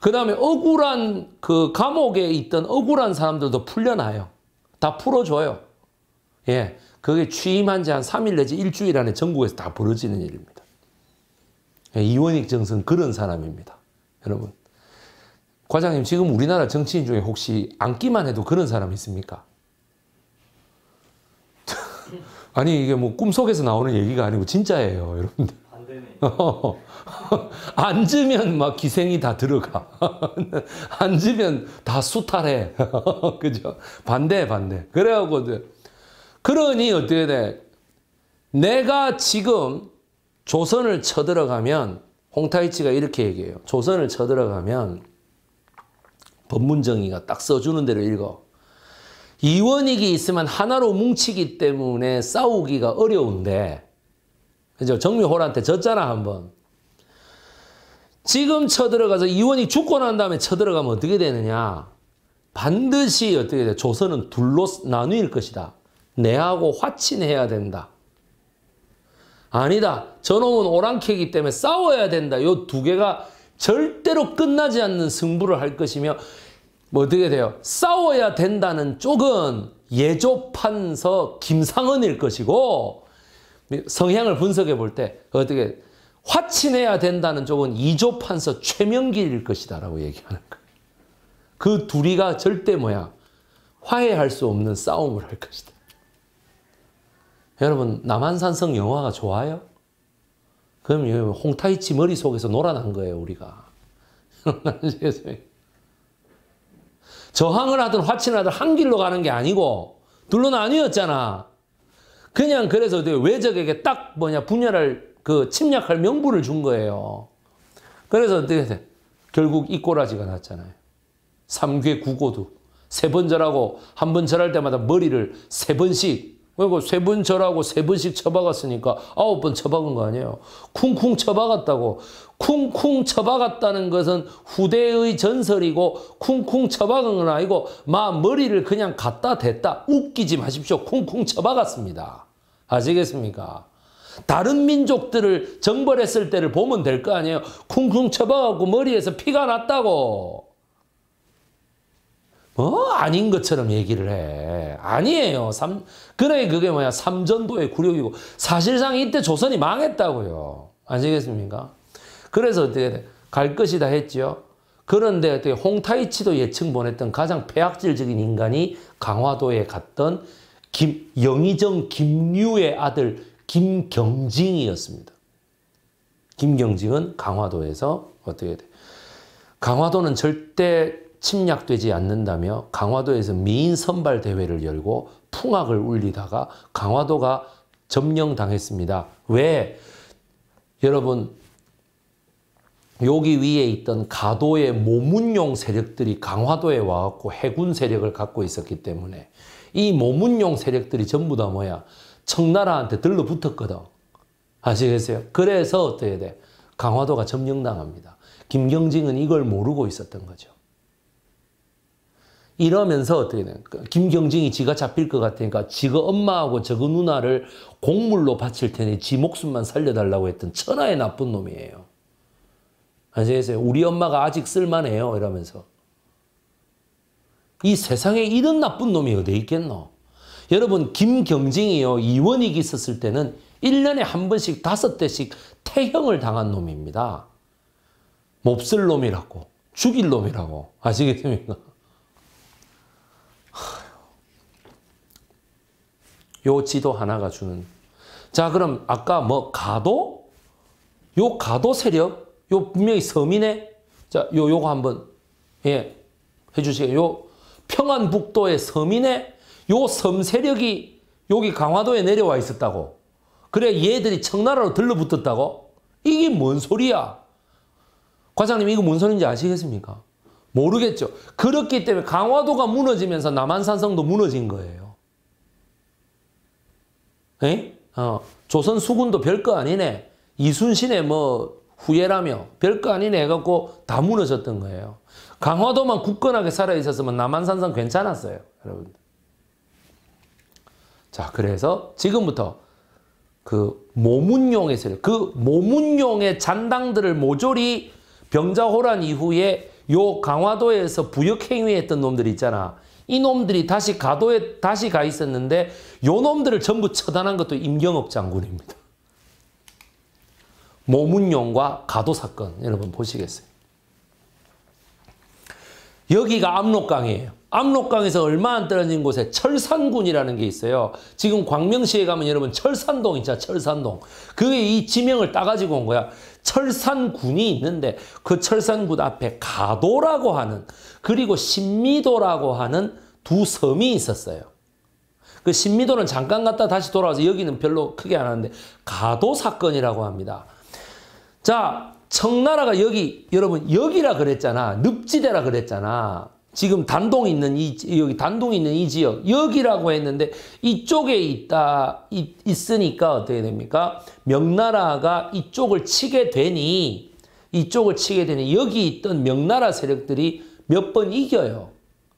그 다음에 억울한, 그 감옥에 있던 억울한 사람들도 풀려나요. 다 풀어줘요. 예. 그게 취임한 지 한 3일 내지 일주일 안에 전국에서 다 벌어지는 일입니다. 예, 이원익 정선 그런 사람입니다. 여러분. 과장님, 지금 우리나라 정치인 중에 혹시 앉기만 해도 그런 사람 있습니까? 아니 이게 뭐 꿈속에서 나오는 얘기가 아니고 진짜예요, 여러분들. [laughs] 앉으면 막 기생이 다 들어가. [laughs] 앉으면 다 수탈해. [laughs] 그죠? 반대 반대. 그래갖고 그러니 어떻게 돼? 내가 지금 조선을 쳐들어가면 홍타이치가 이렇게 얘기해요. 조선을 쳐들어가면 법문정이가 딱 써주는 대로 읽어. 이원익이 있으면 하나로 뭉치기 때문에 싸우기가 어려운데 그죠? 정미호한테 졌잖아 한번. 지금 쳐들어가서 이원이 죽고 난 다음에 쳐들어가면 어떻게 되느냐? 반드시 어떻게 돼? 조선은 둘로 나뉘 것이다. 내하고 화친해야 된다. 아니다. 저놈은 오랑캐기 때문에 싸워야 된다. 요 두 개가 절대로 끝나지 않는 승부를 할 것이며 뭐 어떻게 돼요? 싸워야 된다는 쪽은 예조판서 김상은일 것이고 성향을 분석해 볼 때 어떻게 화친해야 된다는 쪽은 이조판서 최명길일 것이다라고 얘기하는 거예요. 그 둘이가 절대 뭐야? 화해할 수 없는 싸움을 할 것이다. 여러분 남한산성 영화가 좋아요? 그럼 홍타이치 머릿속에서 놀아난 거예요 우리가. [laughs] 저항을 하든 화친을 하든 한 길로 가는 게 아니고 둘로 나뉘었잖아. 그냥 그래서 외적에게 딱 뭐냐 분열할 그 침략할 명분을 준 거예요. 그래서 결국 이 꼬라지가 났잖아요. 삼괴 구고두 세 번 절하고 한 번 절할 때마다 머리를 세 번씩 그리고 세 번 절하고 세 번씩 쳐박았으니까 아홉 번 쳐박은 거 아니에요. 쿵쿵 쳐박았다고. 쿵쿵 쳐박았다는 것은 후대의 전설이고 쿵쿵 쳐박은 건 아니고 마 머리를 그냥 갖다 댔다. 웃기지 마십시오. 쿵쿵 쳐박았습니다. 아시겠습니까? 다른 민족들을 정벌했을 때를 보면 될 거 아니에요. 쿵쿵 쳐박았고 머리에서 피가 났다고. 뭐 아닌 것처럼 얘기를 해. 아니에요. 삼, 그래 그게 뭐야 삼전도의 굴욕이고 사실상 이때 조선이 망했다고요. 아시겠습니까? 그래서 어떻게 돼? 갈 것이다 했지요. 그런데 어떻게 홍타이치도 예측 보냈던 가장 폐악질적인 인간이 강화도에 갔던 김, 영의정 김류의 아들 김경징이었습니다. 김경징은 강화도에서 어떻게 돼? 강화도는 절대 침략되지 않는다며 강화도에서 미인 선발 대회를 열고 풍악을 울리다가 강화도가 점령당했습니다. 왜? 여러분, 여기 위에 있던 가도의 모문용 세력들이 강화도에 와갖고 해군 세력을 갖고 있었기 때문에 이 모문용 세력들이 전부 다 뭐야? 청나라한테 들러붙었거든. 아시겠어요? 그래서 어떻게 돼? 강화도가 점령당합니다. 김경진은 이걸 모르고 있었던 거죠. 이러면서 어떻게 되니 김경진이 지가 잡힐 것 같으니까 지가 엄마하고 저거 누나를 곡물로 바칠 테니 지 목숨만 살려달라고 했던 천하의 나쁜 놈이에요. 아시겠어요? 우리 엄마가 아직 쓸만해요. 이러면서. 이 세상에 이런 나쁜 놈이 어디 있겠노? 여러분 김경진이요. 이원익이 있었을 때는 1년에 한 번씩 다섯 대씩 태형을 당한 놈입니다. 몹쓸 놈이라고. 죽일 놈이라고. 아시겠습니까? 요 지도 하나가 주는. 자, 그럼 아까 뭐 가도? 요 가도 세력? 요 분명히 서민의 자, 요 요거 한번 예. 해 주세요. 요 평안북도의 서민의 요 섬 세력이 여기 강화도에 내려와 있었다고. 그래 얘들이 청나라로 들러붙었다고? 이게 뭔 소리야? 과장님 이거 뭔 소리인지 아시겠습니까? 모르겠죠. 그렇기 때문에 강화도가 무너지면서 남한산성도 무너진 거예요. 에 어, 조선 수군도 별거 아니네. 이순신의 뭐 후예라며 별거 아니네 해갖고 다 무너졌던 거예요. 강화도만 굳건하게 살아있었으면 남한산성 괜찮았어요. 여러분 자, 그래서 지금부터 그 모문용의 세그 모문용의 잔당들을 모조리 병자호란 이후에 요 강화도에서 부역행위했던 놈들 있잖아. 이놈들이 다시 가도에 다시 가 있었는데 요놈들을 전부 처단한 것도 임경업 장군입니다. 모문용과 가도 사건 여러분 보시겠어요. 여기가 압록강이에요. 압록강에서 얼마 안 떨어진 곳에 철산군이라는 게 있어요. 지금 광명시에 가면 여러분 철산동 있잖 철산동. 그게 이 지명을 따가지고 온 거야. 철산군이 있는데 그 철산군 앞에 가도라고 하는 그리고 신미도라고 하는 두 섬이 있었어요. 그 신미도는 잠깐 갔다 다시 돌아와서 여기는 별로 크게 안 하는데 가도 사건이라고 합니다. 자, 청나라가 여기 여러분 여기라 그랬잖아. 늪지대라 그랬잖아. 지금 단동 있는 이 여기 단동 있는 이 지역 여기라고 했는데 이쪽에 있다 있, 있으니까 어떻게 됩니까? 명나라가 이쪽을 치게 되니 이쪽을 치게 되니 여기 있던 명나라 세력들이 몇 번 이겨요.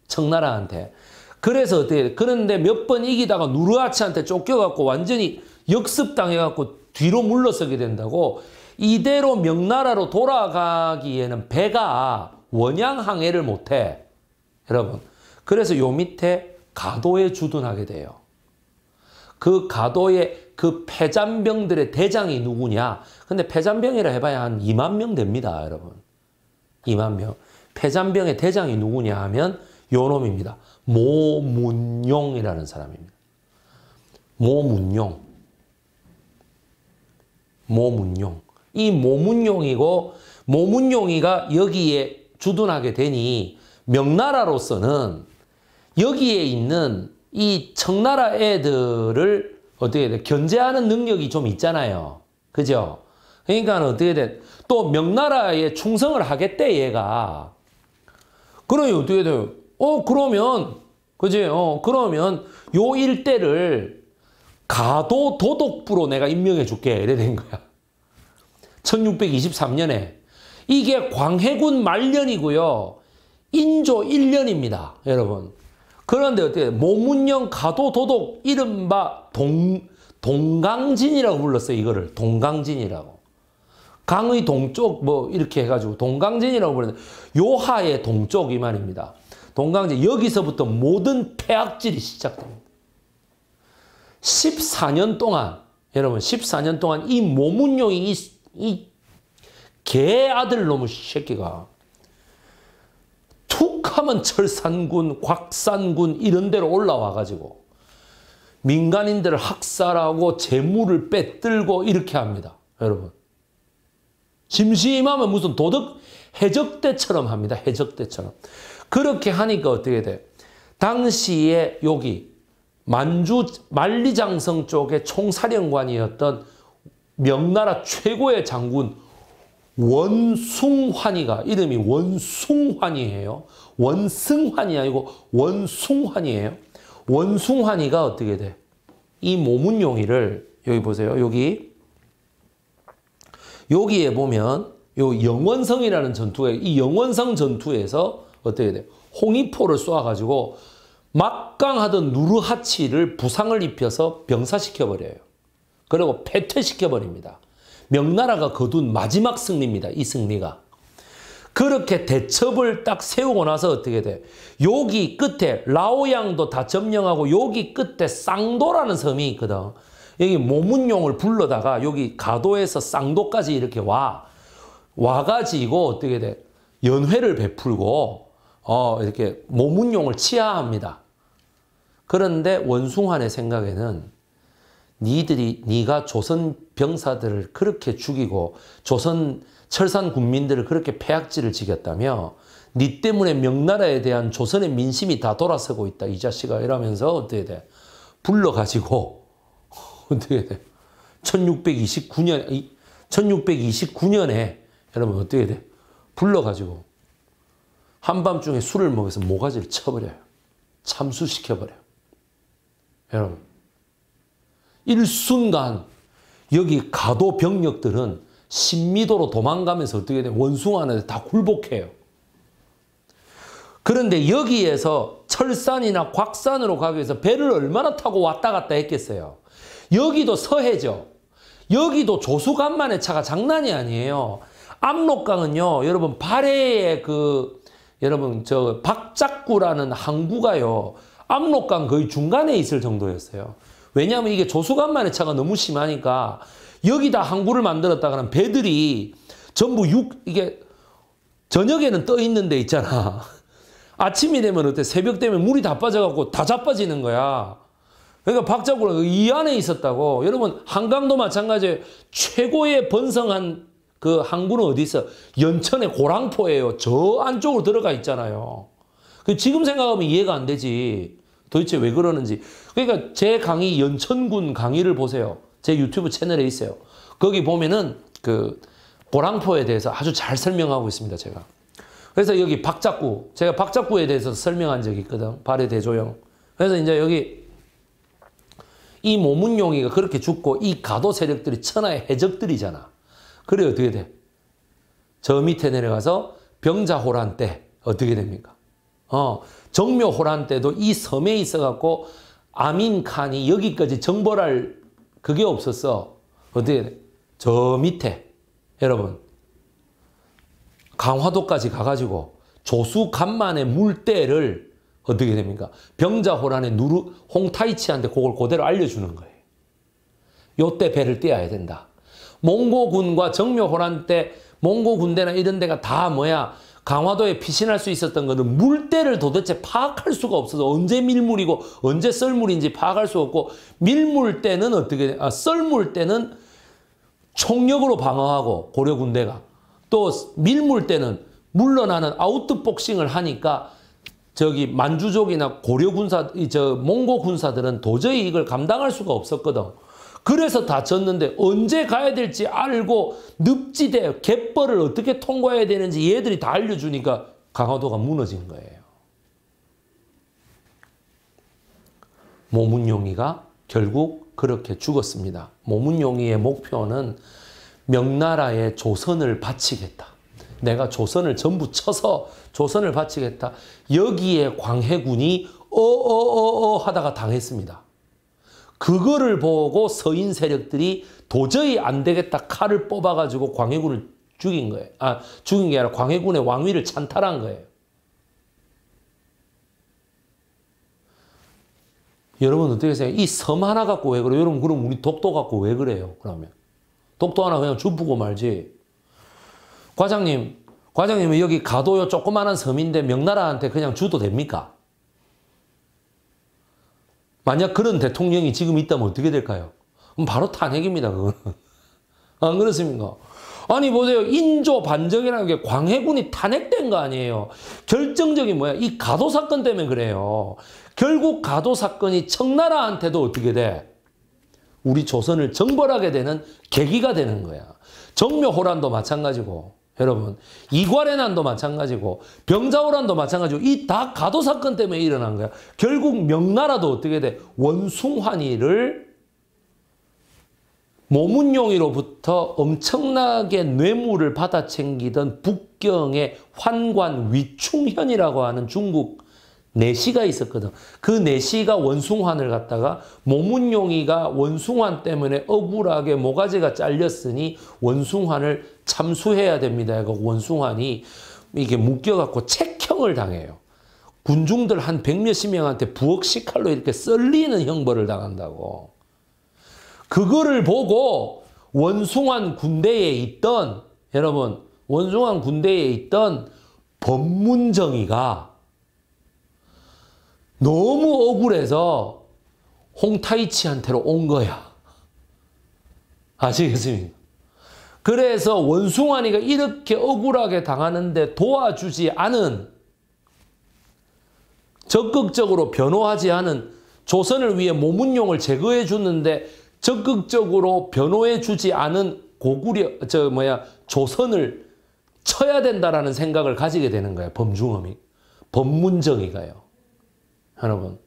청나라한테. 그래서 어떻게 그런데 몇 번 이기다가 누르하치한테 쫓겨갖고 완전히 역습당해갖고 뒤로 물러서게 된다고 이대로 명나라로 돌아가기에는 배가 원양항해를 못해. 여러분, 그래서 요 밑에 가도에 주둔하게 돼요. 그 가도에 그 패잔병들의 대장이 누구냐? 근데 패잔병이라 해봐야 한 2만 명 됩니다, 여러분. 2만 명. 패잔병의 대장이 누구냐 하면 요 놈입니다. 모문용이라는 사람입니다. 모문용. 모문용. 이 모문용이고 모문용이가 여기에 주둔하게 되니 명나라로서는 여기에 있는 이 청나라 애들을 어떻게 돼? 견제하는 능력이 좀 있잖아요. 그죠? 그러니까 어떻게 돼? 또 명나라에 충성을 하겠대, 얘가. 그러니 어떻게 돼요? 어, 그러면, 그지? 어, 그러면 요 일대를 가도 도독부로 내가 임명해 줄게. 이래 된 거야. 1623년에 이게 광해군 말년이고요. 인조 1년입니다. 여러분. 그런데 어떻게 모문령 가도도독 이른바 동, 동강진이라고 불렀어요. 이거를 동강진이라고. 강의 동쪽 뭐 이렇게 해가지고 동강진이라고 부르는데 요하의 동쪽 이 말입니다. 동강진 여기서부터 모든 폐악질이 시작됩니다. 14년 동안 여러분 14년 동안 이모문용이 이개 아들 놈의 새끼가 툭 하면 철산군, 곽산군 이런 데로 올라와 가지고 민간인들을 학살하고 재물을 빼들고 이렇게 합니다. 여러분. 심심하면 무슨 도덕 해적대처럼 합니다. 해적대처럼. 그렇게 하니까 어떻게 돼? 당시에 여기 만주 만리장성 쪽의 총사령관이었던 명나라 최고의 장군 원숭환이가 이름이 원숭환이에요. 원승환이 아니고 원숭환이에요. 원숭환이가 어떻게 돼? 이 모문용이를 여기 보세요. 여기 여기에 보면 요 영원성이라는 전투에 이 영원성 전투에서 어떻게 돼 홍의포를 쏘아가지고 막강하던 누르하치를 부상을 입혀서 병사시켜버려요. 그리고 패퇴시켜버립니다. 명나라가 거둔 마지막 승리입니다. 이 승리가. 그렇게 대첩을 딱 세우고 나서 어떻게 돼? 여기 끝에 라오양도 다 점령하고 여기 끝에 쌍도라는 섬이 있거든. 여기 모문용을 불러다가 여기 가도에서 쌍도까지 이렇게 와. 와가지고 어떻게 돼? 연회를 베풀고 어 이렇게 모문용을 치하합니다. 그런데 원숭한의 생각에는 니들이 니가 조선 병사들을 그렇게 죽이고 조선 철산 군민들을 그렇게 폐악질을 지겼다며 니 때문에 명나라에 대한 조선의 민심이 다 돌아서고 있다 이 자식아 이러면서 어떻게 돼 불러가지고 [laughs] 어떻게 돼 1629년 1629년에 여러분 어떻게 돼 불러가지고 한밤중에 술을 먹여서 모가지를 쳐버려요 참수시켜버려요 여러분 일순간 여기 가도 병력들은 신미도로 도망가면서 어떻게 돼? 원숭아는다 굴복해요. 그런데 여기에서 철산이나 곽산으로 가기 위해서 배를 얼마나 타고 왔다 갔다 했겠어요. 여기도 서해죠. 여기도 조수간만의 차가 장난이 아니에요. 압록강은요, 여러분 발해의 그 여러분 저 박작구라는 항구가요. 압록강 거의 중간에 있을 정도였어요. 왜냐하면 이게 조수간만의 차가 너무 심하니까 여기다 항구를 만들었다 그러면 배들이 전부 육 이게 저녁에는 떠 있는 데 있잖아. [laughs] 아침이 되면 어때? 새벽 되면 물이 다 빠져갖고 다 자빠지는 거야. 그러니까 박자고는 그 이 안에 있었다고. 여러분 한강도 마찬가지예요. 최고의 번성한 그 항구는 어디 있어? 연천의 고랑포예요. 저 안쪽으로 들어가 있잖아요. 그 지금 생각하면 이해가 안 되지. 도대체 왜 그러는지. 그러니까 제 강의 연천군 강의를 보세요. 제 유튜브 채널에 있어요. 거기 보면은 그 고랑포에 대해서 아주 잘 설명하고 있습니다. 제가. 그래서 여기 박작구. 제가 박작구에 대해서 설명한 적이 있거든. 발의 대조형. 그래서 이제 여기 이 모문용이가 그렇게 죽고 이 가도 세력들이 천하의 해적들이잖아. 그래 어떻게 돼? 저 밑에 내려가서 병자호란 때 어떻게 됩니까? 어, 정묘호란 때도 이 섬에 있어갖고 아민 칸이 여기까지 정벌할 그게 없었어. 어떻게 저 밑에 여러분 강화도까지 가가지고 조수 간만의 물때를 어떻게 됩니까? 병자호란의 누르 홍타이치한테 그걸 그대로 알려주는 거예요. 요때 배를 떼야 된다. 몽고군과 정묘호란 때 몽고 군대나 이런 데가 다 뭐야 강화도에 피신할 수 있었던 것은 물때를 도대체 파악할 수가 없어서 언제 밀물이고 언제 썰물인지 파악할 수 없고 밀물 때는 어떻게 아, 썰물 때는 총력으로 방어하고 고려 군대가 또 밀물 때는 물러나는 아웃드 복싱을 하니까 저기 만주족이나 고려 군사 저 몽고 군사들은 도저히 이걸 감당할 수가 없었거든. 그래서 다쳤는데 언제 가야 될지 알고 늪지대 갯벌을 어떻게 통과해야 되는지 얘들이 다 알려주니까 강화도가 무너진 거예요. 모문용이가 결국 그렇게 죽었습니다. 모문용이의 목표는 명나라의 조선을 바치겠다. 내가 조선을 전부 쳐서 조선을 바치겠다. 여기에 광해군이 어어어어 하다가 당했습니다. 그거를 보고 서인 세력들이 도저히 안 되겠다 칼을 뽑아가지고 광해군을 죽인 거예요. 아, 죽인 게 아니라 광해군의 왕위를 찬탈한 거예요. 여러분 어떻게 생각해요? 이 섬 하나 갖고 왜 그래요? 여러분 그럼 우리 독도 갖고 왜 그래요? 그러면 독도 하나 그냥 주부고 말지. 과장님, 과장님 여기 가도요 조그마한 섬인데 명나라한테 그냥 주도 됩니까? 만약 그런 대통령이 지금 있다면 어떻게 될까요? 그럼 바로 탄핵입니다, 그거는. [laughs] 안 그렇습니까? 아니, 보세요. 인조 반정이라는 게 광해군이 탄핵된 거 아니에요. 결정적인 뭐야? 이 가도 사건 때문에 그래요. 결국 가도 사건이 청나라한테도 어떻게 돼? 우리 조선을 정벌하게 되는 계기가 되는 거야. 정묘호란도 마찬가지고. 여러분 이괄의난도 마찬가지고 병자호란도 마찬가지고 이 다 가도 사건 때문에 일어난 거야. 결국 명나라도 어떻게 돼? 원숭환이를 모문용이로부터 엄청나게 뇌물을 받아 챙기던 북경의 환관 위충현이라고 하는 중국 내시가 있었거든. 그 내시가 원숭환을 갖다가 모문용이가 원숭환 때문에 억울하게 모가지가 잘렸으니 원숭환을 참수해야 됩니다. 그 원숭환이 이게 묶여갖고 책형을 당해요. 군중들 한 백몇십 명한테 부엌식 칼로 이렇게 썰리는 형벌을 당한다고. 그거를 보고 원숭한 군대에 있던 여러분 원숭한 군대에 있던 법문정이가 너무 억울해서 홍타이치한테로 온 거야. 아시겠습니까? 그래서 원숭아니가 이렇게 억울하게 당하는데 도와주지 않은 적극적으로 변호하지 않은 조선을 위해 모문용을 제거해 주는데 적극적으로 변호해 주지 않은 고구려 저 뭐야 조선을 쳐야 된다라는 생각을 가지게 되는 거예요. 범중엄이 범문정이가요 여러분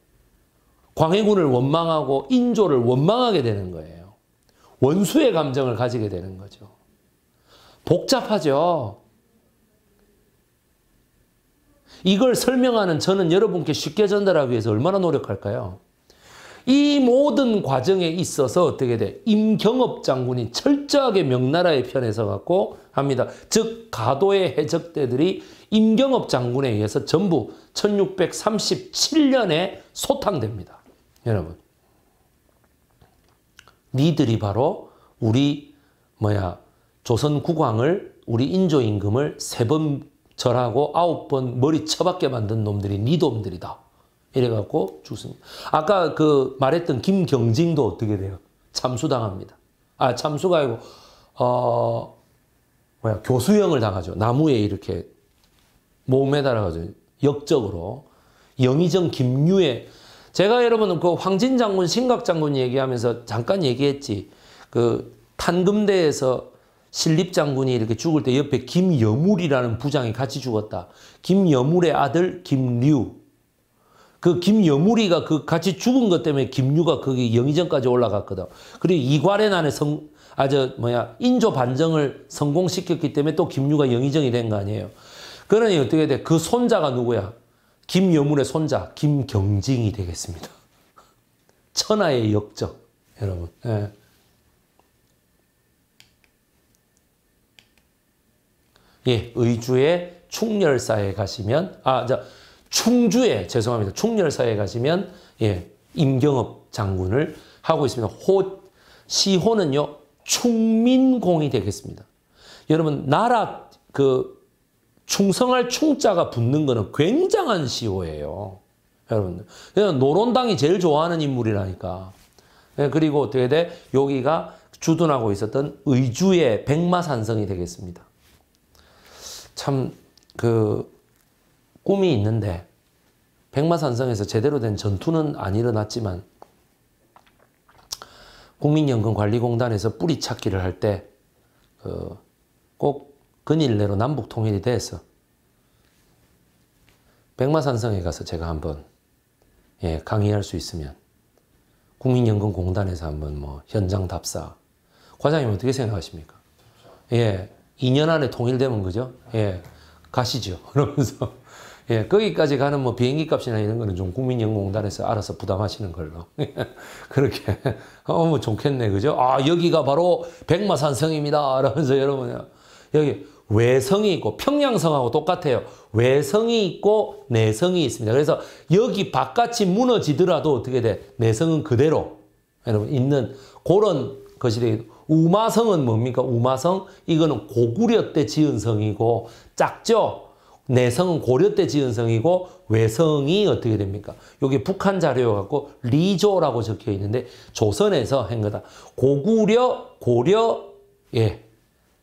광해군을 원망하고 인조를 원망하게 되는 거예요. 원수의 감정을 가지게 되는 거죠. 복잡하죠. 이걸 설명하는 저는 여러분께 쉽게 전달하기 위해서 얼마나 노력할까요? 이 모든 과정에 있어서 어떻게 돼? 임경업 장군이 철저하게 명나라의 편에 서갖고 합니다. 즉 가도의 해적대들이 임경업 장군에 의해서 전부 1637년에 소탕됩니다. 여러분, 니들이 바로 우리 뭐야 조선 국왕을 우리 인조임금을 세 번 절하고 아홉 번 머리 쳐박게 만든 놈들이 니 놈들이다. 이래갖고 죽습니다. 아까 그 말했던 김경진도 어떻게 돼요? 참수당합니다. 아 참수가 아니고 어 뭐야 교수형을 당하죠. 나무에 이렇게 몸에 달아가지고 역적으로 영의정 김유의 제가 여러분 은그 황진 장군 심각 장군 얘기하면서 잠깐 얘기했지 그 탄금대에서 신립장군이 이렇게 죽을 때 옆에 김여물이라는 부장이 같이 죽었다. 김여물의 아들 김류. 그 김여물이가 그 같이 죽은 것 때문에 김류가 거기 영의전까지 올라갔거든. 그리고 이괄의난의 성, 아, 저, 뭐야, 인조 반정을 성공시켰기 때문에 또 김류가 영의정이 된 거 아니에요. 그러니 어떻게 돼? 그 손자가 누구야? 김여물의 손자, 김경징이 되겠습니다. 천하의 역적, 여러분. 예. 예, 의주의 충렬사에 가시면 아, 자 충주에 죄송합니다. 충렬사에 가시면 예, 임경업 장군을 하고 있습니다. 호 시호는요. 충민공이 되겠습니다. 여러분 나라 그 충성할 충자가 붙는 거는 굉장한 시호예요. 여러분 노론당이 제일 좋아하는 인물이라니까. 예, 그리고 어떻게 돼? 여기가 주둔하고 있었던 의주의 백마산성이 되겠습니다. 참그 꿈이 있는데 백마산성에서 제대로 된 전투는 안 일어났지만 국민연금관리공단에서 뿌리 찾기를 할 때꼭 그 근일 내로 남북 통일이 돼서 백마산성에 가서 제가 한번 예, 강의할 수 있으면 국민연금공단에서 한번 뭐 현장 답사 과장님 어떻게 생각하십니까? 예, 2년 안에 통일되면 그죠? 예. 가시죠. [laughs] 그러면서. 예, 거기까지 가는 뭐 비행기 값이나 이런 거는 좀국민연공단에서 알아서 부담하시는 걸로. 예. [laughs] 그렇게. 어, 뭐 좋겠네. 그죠? 아, 여기가 바로 백마산성입니다. 라면서 여러분, 여기 외성이 있고 평양성하고 똑같아요. 외성이 있고 내성이 있습니다. 그래서 여기 바깥이 무너지더라도 어떻게 돼? 내성은 그대로 여러분 있는 그런 것이 되고 우마성은 뭡니까? 우마성? 이거는 고구려 때 지은 성이고 작죠? 내성은 고려 때 지은 성이고 외성이 어떻게 됩니까? 여기 북한 자료 갖고 리조라고 적혀 있는데 조선에서 한 거다. 고구려, 고려, 예,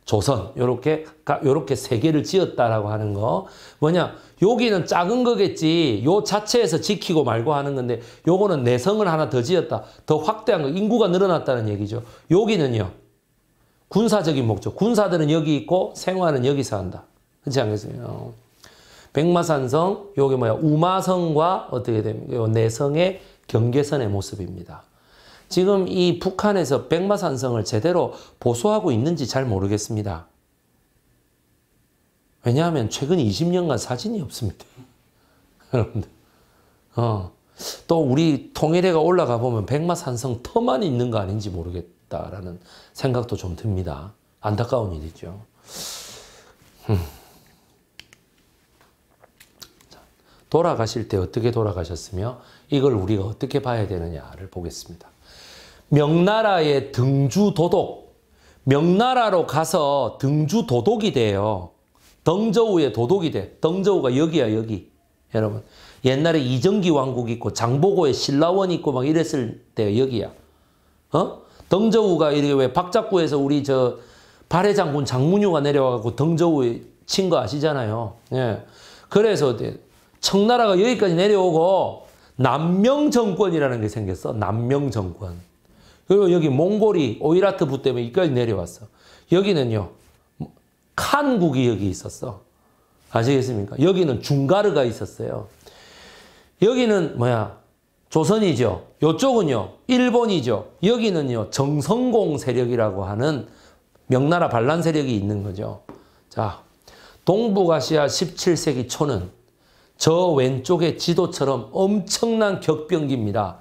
조선 요렇게 요렇게 세 개를 지었다라고 하는 거 뭐냐 여기는 작은 거겠지 요 자체에서 지키고 말고 하는 건데 요거는 내성을 하나 더 지었다 더 확대한 거 인구가 늘어났다는 얘기죠 여기는요 군사적인 목적. 군사들은 여기 있고 생화는 여기서 한다. 그렇지 않겠어요? 백마산성, 요게 뭐야? 우마성과 어떻게 됩니까? 요 내성의 네 경계선의 모습입니다. 지금 이 북한에서 백마산성을 제대로 보수하고 있는지 잘 모르겠습니다. 왜냐하면 최근 20년간 사진이 없습니다. [laughs] 여러분들. 어. 또 우리 통일해가 올라가 보면 백마산성 터만 있는 거 아닌지 모르겠다. 있다라는 생각도 좀 듭니다. 안타까운 일이죠. 돌아가실 때 어떻게 돌아가셨으며 이걸 우리가 어떻게 봐야 되느냐를 보겠습니다. 명나라의 등주 도독, 명나라로 가서 등주 도독이 돼요. 덩저우의 도독이 돼. 덩저우가 여기야 여기. 여러분 옛날에 이정기 왕국 있고 장보고의 신라원 있고 막 이랬을 때 여기야. 어? 덩저우가 이게 왜 박작구에서 우리 저 발해장군 장문효가 내려와갖고 덩저우친 거 아시잖아요. 예. 그래서 청나라가 여기까지 내려오고 남명정권이라는 게 생겼어. 남명정권. 그리고 여기 몽골이 오이라트 부 때문에 여기까지 내려왔어. 여기는요. 칸국이 여기 있었어. 아시겠습니까? 여기는 중가르가 있었어요. 여기는 뭐야? 조선이죠. 요쪽은요, 일본이죠. 여기는요, 정성공 세력이라고 하는 명나라 반란 세력이 있는 거죠. 자, 동북아시아 17세기 초는 저 왼쪽의 지도처럼 엄청난 격변기입니다.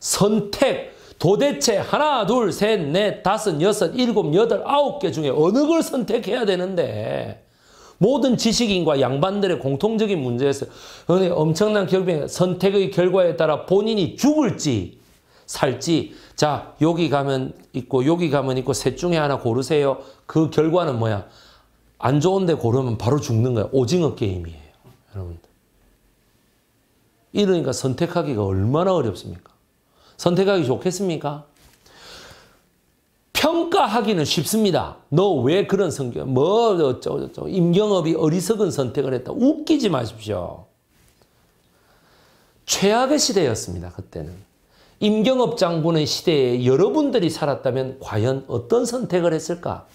선택, 도대체 하나, 둘, 셋, 넷, 다섯, 여섯, 일곱, 여덟, 아홉 개 중에 어느 걸 선택해야 되는데 모든 지식인과 양반들의 공통적인 문제였어요. 엄청난 결빙, 선택의 결과에 따라 본인이 죽을지 살지 자 여기 가면 있고 여기 가면 있고 셋 중에 하나 고르세요. 그 결과는 뭐야? 안 좋은데 고르면 바로 죽는 거야. 오징어 게임이에요. 여러분들. 이러니까 선택하기가 얼마나 어렵습니까? 선택하기 좋겠습니까? 평가하기는 쉽습니다. 너 왜 그런 성격, 뭐, 어쩌고저쩌고, 임경업이 어리석은 선택을 했다. 웃기지 마십시오. 최악의 시대였습니다, 그때는. 임경업 장군의 시대에 여러분들이 살았다면 과연 어떤 선택을 했을까?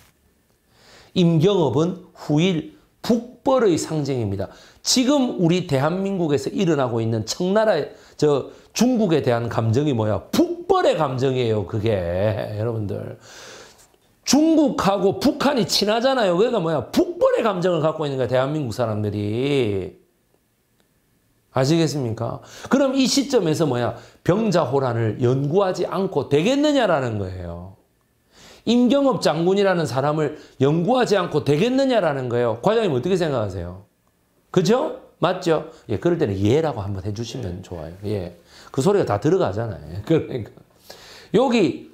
임경업은 후일 북벌의 상징입니다. 지금 우리 대한민국에서 일어나고 있는 청나라, 저 중국에 대한 감정이 뭐야? 북 북벌의 감정이에요. 그게 여러분들. 중국하고 북한이 친하잖아요. 그러니까 뭐야 북벌의 감정을 갖고 있는 거야 대한민국 사람들이. 아시겠습니까? 그럼 이 시점에서 뭐야 병자호란을 연구하지 않고 되겠느냐라는 거예요. 임경업 장군이라는 사람을 연구하지 않고 되겠느냐라는 거예요. 과장님 어떻게 생각하세요? 그죠? 맞죠? 예, 그럴 때는 예라고 한번 해주시면 좋아요. 예. 그 소리가 다 들어가잖아요. [laughs] 그러니까. 여기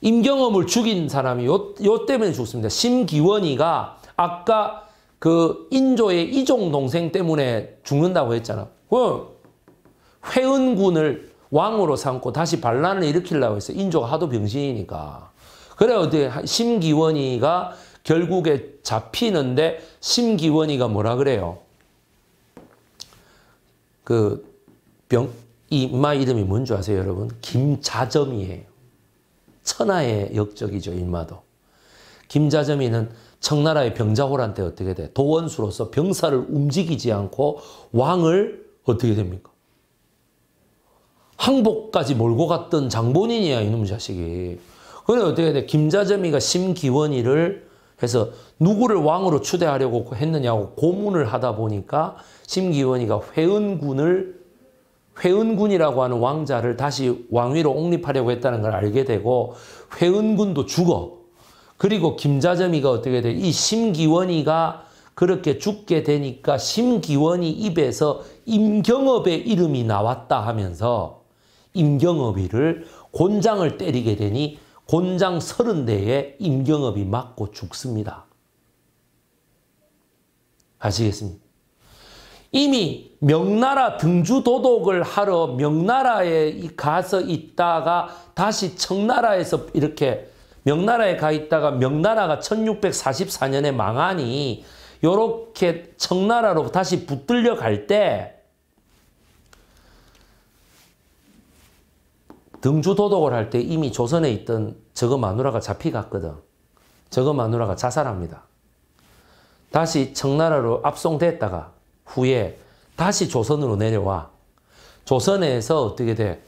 임경엄을 죽인 사람이 요, 요 때문에 죽습니다. 심기원이가 아까 그 인조의 이종 동생 때문에 죽는다고 했잖아. 그 회은군을 왕으로 삼고 다시 반란을 일으키려고 했어. 인조가 하도 병신이니까. 그래 어떻 심기원이가 결국에 잡히는데 심기원이가 뭐라 그래요? 그 병, 이 인마 이름이 뭔지 아세요, 여러분? 김자점이에요. 천하의 역적이죠, 인마도. 김자점이는 청나라의 병자호란 때 어떻게 돼? 도원수로서 병사를 움직이지 않고 왕을 어떻게 됩니까? 항복까지 몰고 갔던 장본인이야, 이놈 자식이. 그래 어떻게 돼? 김자점이가 심기원이를 해서 누구를 왕으로 추대하려고 했느냐고 고문을 하다 보니까 심기원이가 회은군을 회은군이라고 하는 왕자를 다시 왕위로 옹립하려고 했다는 걸 알게 되고 회은군도 죽어. 그리고 김자점이가 어떻게 돼? 이 심기원이가 그렇게 죽게 되니까 심기원이 입에서 임경업의 이름이 나왔다 하면서 임경업이를 곤장을 때리게 되니 곤장 서른 대에 임경업이 맞고 죽습니다. 아시겠습니까? 이미 명나라 등주도독을 하러 명나라에 가서 있다가 다시 청나라에서 이렇게 명나라에 가 있다가 명나라가 1644년에 망하니 요렇게 청나라로 다시 붙들려 갈 때 등주도독을 할 때 이미 조선에 있던 저거 마누라가 잡히갔거든. 저거 마누라가 자살합니다. 다시 청나라로 압송됐다가 후에 다시 조선으로 내려와. 조선에서 어떻게 돼?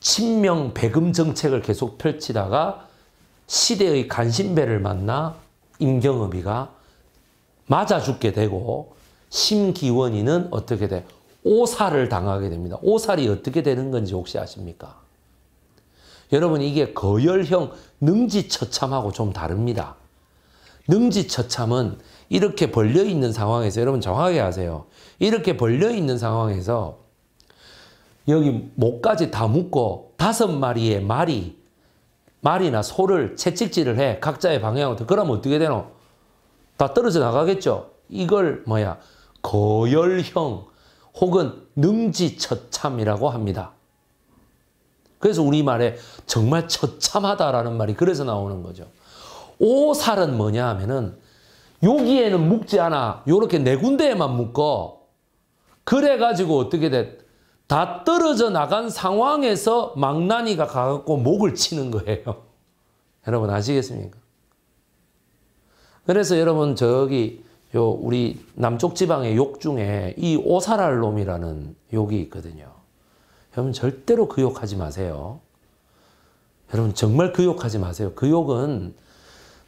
친명 배금 정책을 계속 펼치다가 시대의 간신배를 만나 임경업이가 맞아 죽게 되고 심기원이는 어떻게 돼? 오살을 당하게 됩니다. 오살이 어떻게 되는 건지 혹시 아십니까? 여러분 이게 거열형 능지처참하고 좀 다릅니다. 능지처참은 이렇게 벌려 있는 상황에서 여러분 정확하게 아세요. 이렇게 벌려 있는 상황에서 여기 목까지 다 묶고 다섯 마리의 말이 말이나 소를 채찍질을 해 각자의 방향으로 그럼 어떻게 되노? 다 떨어져 나가겠죠. 이걸 뭐야 거열형 혹은 능지처참이라고 합니다. 그래서 우리말에 정말 처참하다라는 말이 그래서 나오는 거죠. 오살은 뭐냐 하면은 여기에는 묶지 않아. 요렇게 네 군데에만 묶어. 그래가지고 어떻게 돼? 다 떨어져 나간 상황에서 망나니가 가갖고 목을 치는 거예요. [laughs] 여러분 아시겠습니까? 그래서 여러분 저기 요 우리 남쪽 지방의 욕 중에 이 오사랄 놈이라는 욕이 있거든요. 여러분 절대로 그 욕하지 마세요. 여러분 정말 그 욕하지 마세요. 그 욕은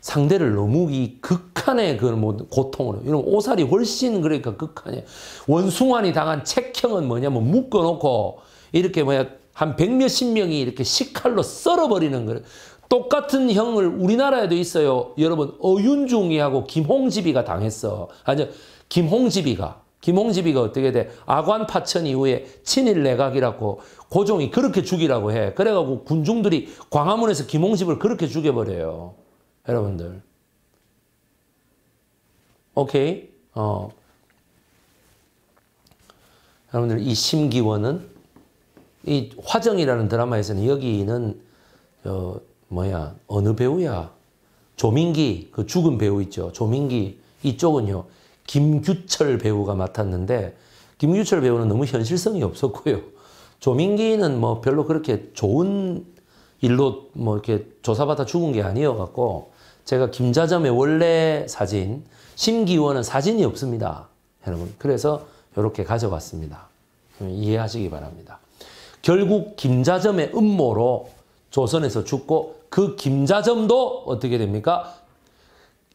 상대를 너무 이 극한의 그 고통으로 이런 오살이 훨씬 그러니까 극한이에요. 원숭환이 당한 책형은 뭐냐면 뭐 묶어놓고 이렇게 뭐야 한 백몇십 명이 이렇게 식칼로 썰어버리는 거예요. 똑같은 형을 우리나라에도 있어요. 여러분 어윤중이하고 김홍집이가 당했어. 아니 김홍집이가 김홍집이가 어떻게 돼? 아관 파천 이후에 친일 내각이라고 고종이 그렇게 죽이라고 해. 그래가지고 군중들이 광화문에서 김홍집을 그렇게 죽여버려요. 여러분들. 오케이? 어. 여러분들 이 심기원은 이 화정이라는 드라마에서는 여기는 어 뭐야 어느 배우야 조민기 그 죽은 배우 있죠 조민기 이쪽은요 김규철 배우가 맡았는데 김규철 배우는 너무 현실성이 없었고요 조민기는 뭐 별로 그렇게 좋은 일로 뭐 이렇게 조사받아 죽은 게 아니어갖고 제가 김자점의 원래 사진, 심기원은 사진이 없습니다. 여러분, 그래서 이렇게 가져갔습니다. 이해하시기 바랍니다. 결국 김자점의 음모로 조선에서 죽고 그 김자점도 어떻게 됩니까?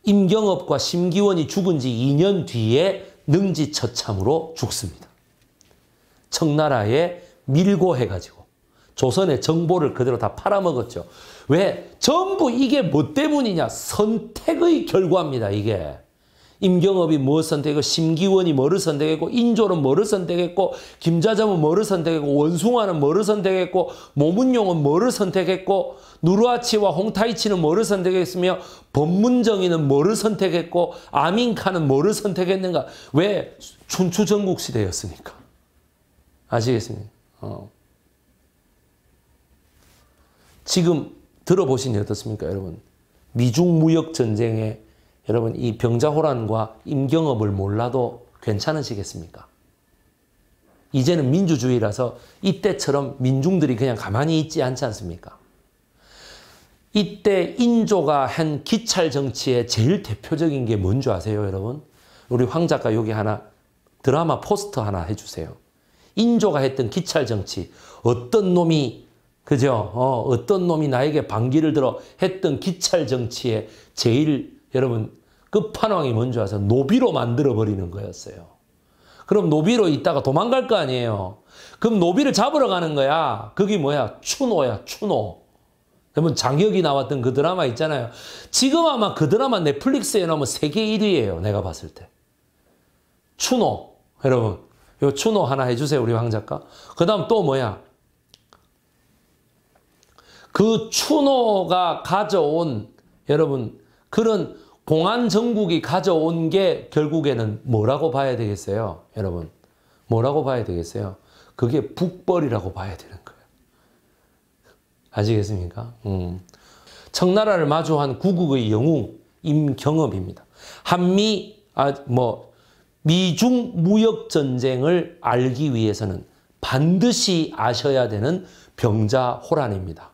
임경업과 심기원이 죽은 지 2년 뒤에 능지처참으로 죽습니다. 청나라에 밀고 해가지고 조선의 정보를 그대로 다 팔아먹었죠. 왜? 전부 이게 뭐 때문이냐? 선택의 결과입니다. 이게. 임경업이 뭐 선택했고 심기원이 뭐를 선택했고 인조는 뭐를 선택했고 김자점은 뭐를 선택했고 원숭아는 뭐를 선택했고 모문용은 뭐를 선택했고 누르아치와 홍타이치는 뭐를 선택했으며 법문정이는 뭐를 선택했고 아민카는 뭐를 선택했는가 왜 춘추전국 시대였으니까 아시겠습니까? 어. 지금 들어보시니 어떻습니까, 여러분? 미중무역 전쟁에 여러분 이 병자호란과 임경업을 몰라도 괜찮으시겠습니까? 이제는 민주주의라서 이때처럼 민중들이 그냥 가만히 있지 않지 않습니까? 이때 인조가 한 기찰 정치의 제일 대표적인 게 뭔지 아세요, 여러분? 우리 황 작가 여기 하나 드라마 포스터 하나 해주세요. 인조가 했던 기찰 정치, 어떤 놈이 그죠? 어, 어떤 놈이 나에게 반기를 들어 했던 기찰 정치의 제일 여러분 끝판왕이 뭔지 아세요? 노비로 만들어버리는 거였어요. 그럼 노비로 있다가 도망갈 거 아니에요. 그럼 노비를 잡으러 가는 거야. 그게 뭐야? 추노야, 추노. 여러분 장혁이 나왔던 그 드라마 있잖아요. 지금 아마 그 드라마 넷플릭스에 나오면 세계 1위예요. 내가 봤을 때. 추노. 여러분 요 추노 하나 해주세요. 우리 황 작가. 그 다음 또 뭐야? 그 추노가 가져온 여러분 그런 공안 정국이 가져온 게 결국에는 뭐라고 봐야 되겠어요? 여러분 뭐라고 봐야 되겠어요? 그게 북벌이라고 봐야 되는 거예요. 아시겠습니까? 음. 청나라를 마주한 구국의 영웅 임경업입니다. 한미 아뭐 미중 무역 전쟁을 알기 위해서는 반드시 아셔야 되는 병자호란입니다.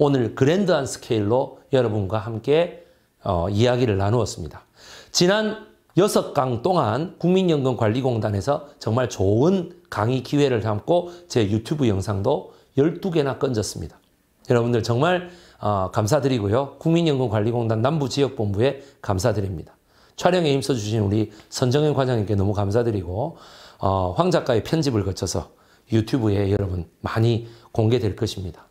오늘 그랜드한 스케일로 여러분과 함께 어, 이야기를 나누었습니다. 지난 6강 동안 국민연금관리공단에서 정말 좋은 강의 기회를 담고 제 유튜브 영상도 12개나 건졌습니다. 여러분들 정말 어, 감사드리고요. 국민연금관리공단 남부지역본부에 감사드립니다. 촬영에 힘써주신 우리 선정현 과장님께 너무 감사드리고 어, 황 작가의 편집을 거쳐서 유튜브에 여러분 많이 공개될 것입니다.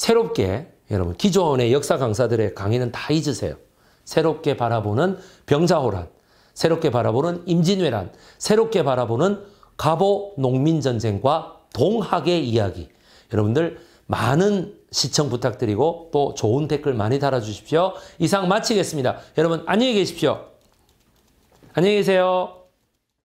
새롭게 여러분 기존의 역사 강사들의 강의는 다 잊으세요. 새롭게 바라보는 병자호란, 새롭게 바라보는 임진왜란, 새롭게 바라보는 갑오 농민 전쟁과 동학의 이야기. 여러분들 많은 시청 부탁드리고 또 좋은 댓글 많이 달아주십시오. 이상 마치겠습니다. 여러분 안녕히 계십시오. 안녕히 계세요.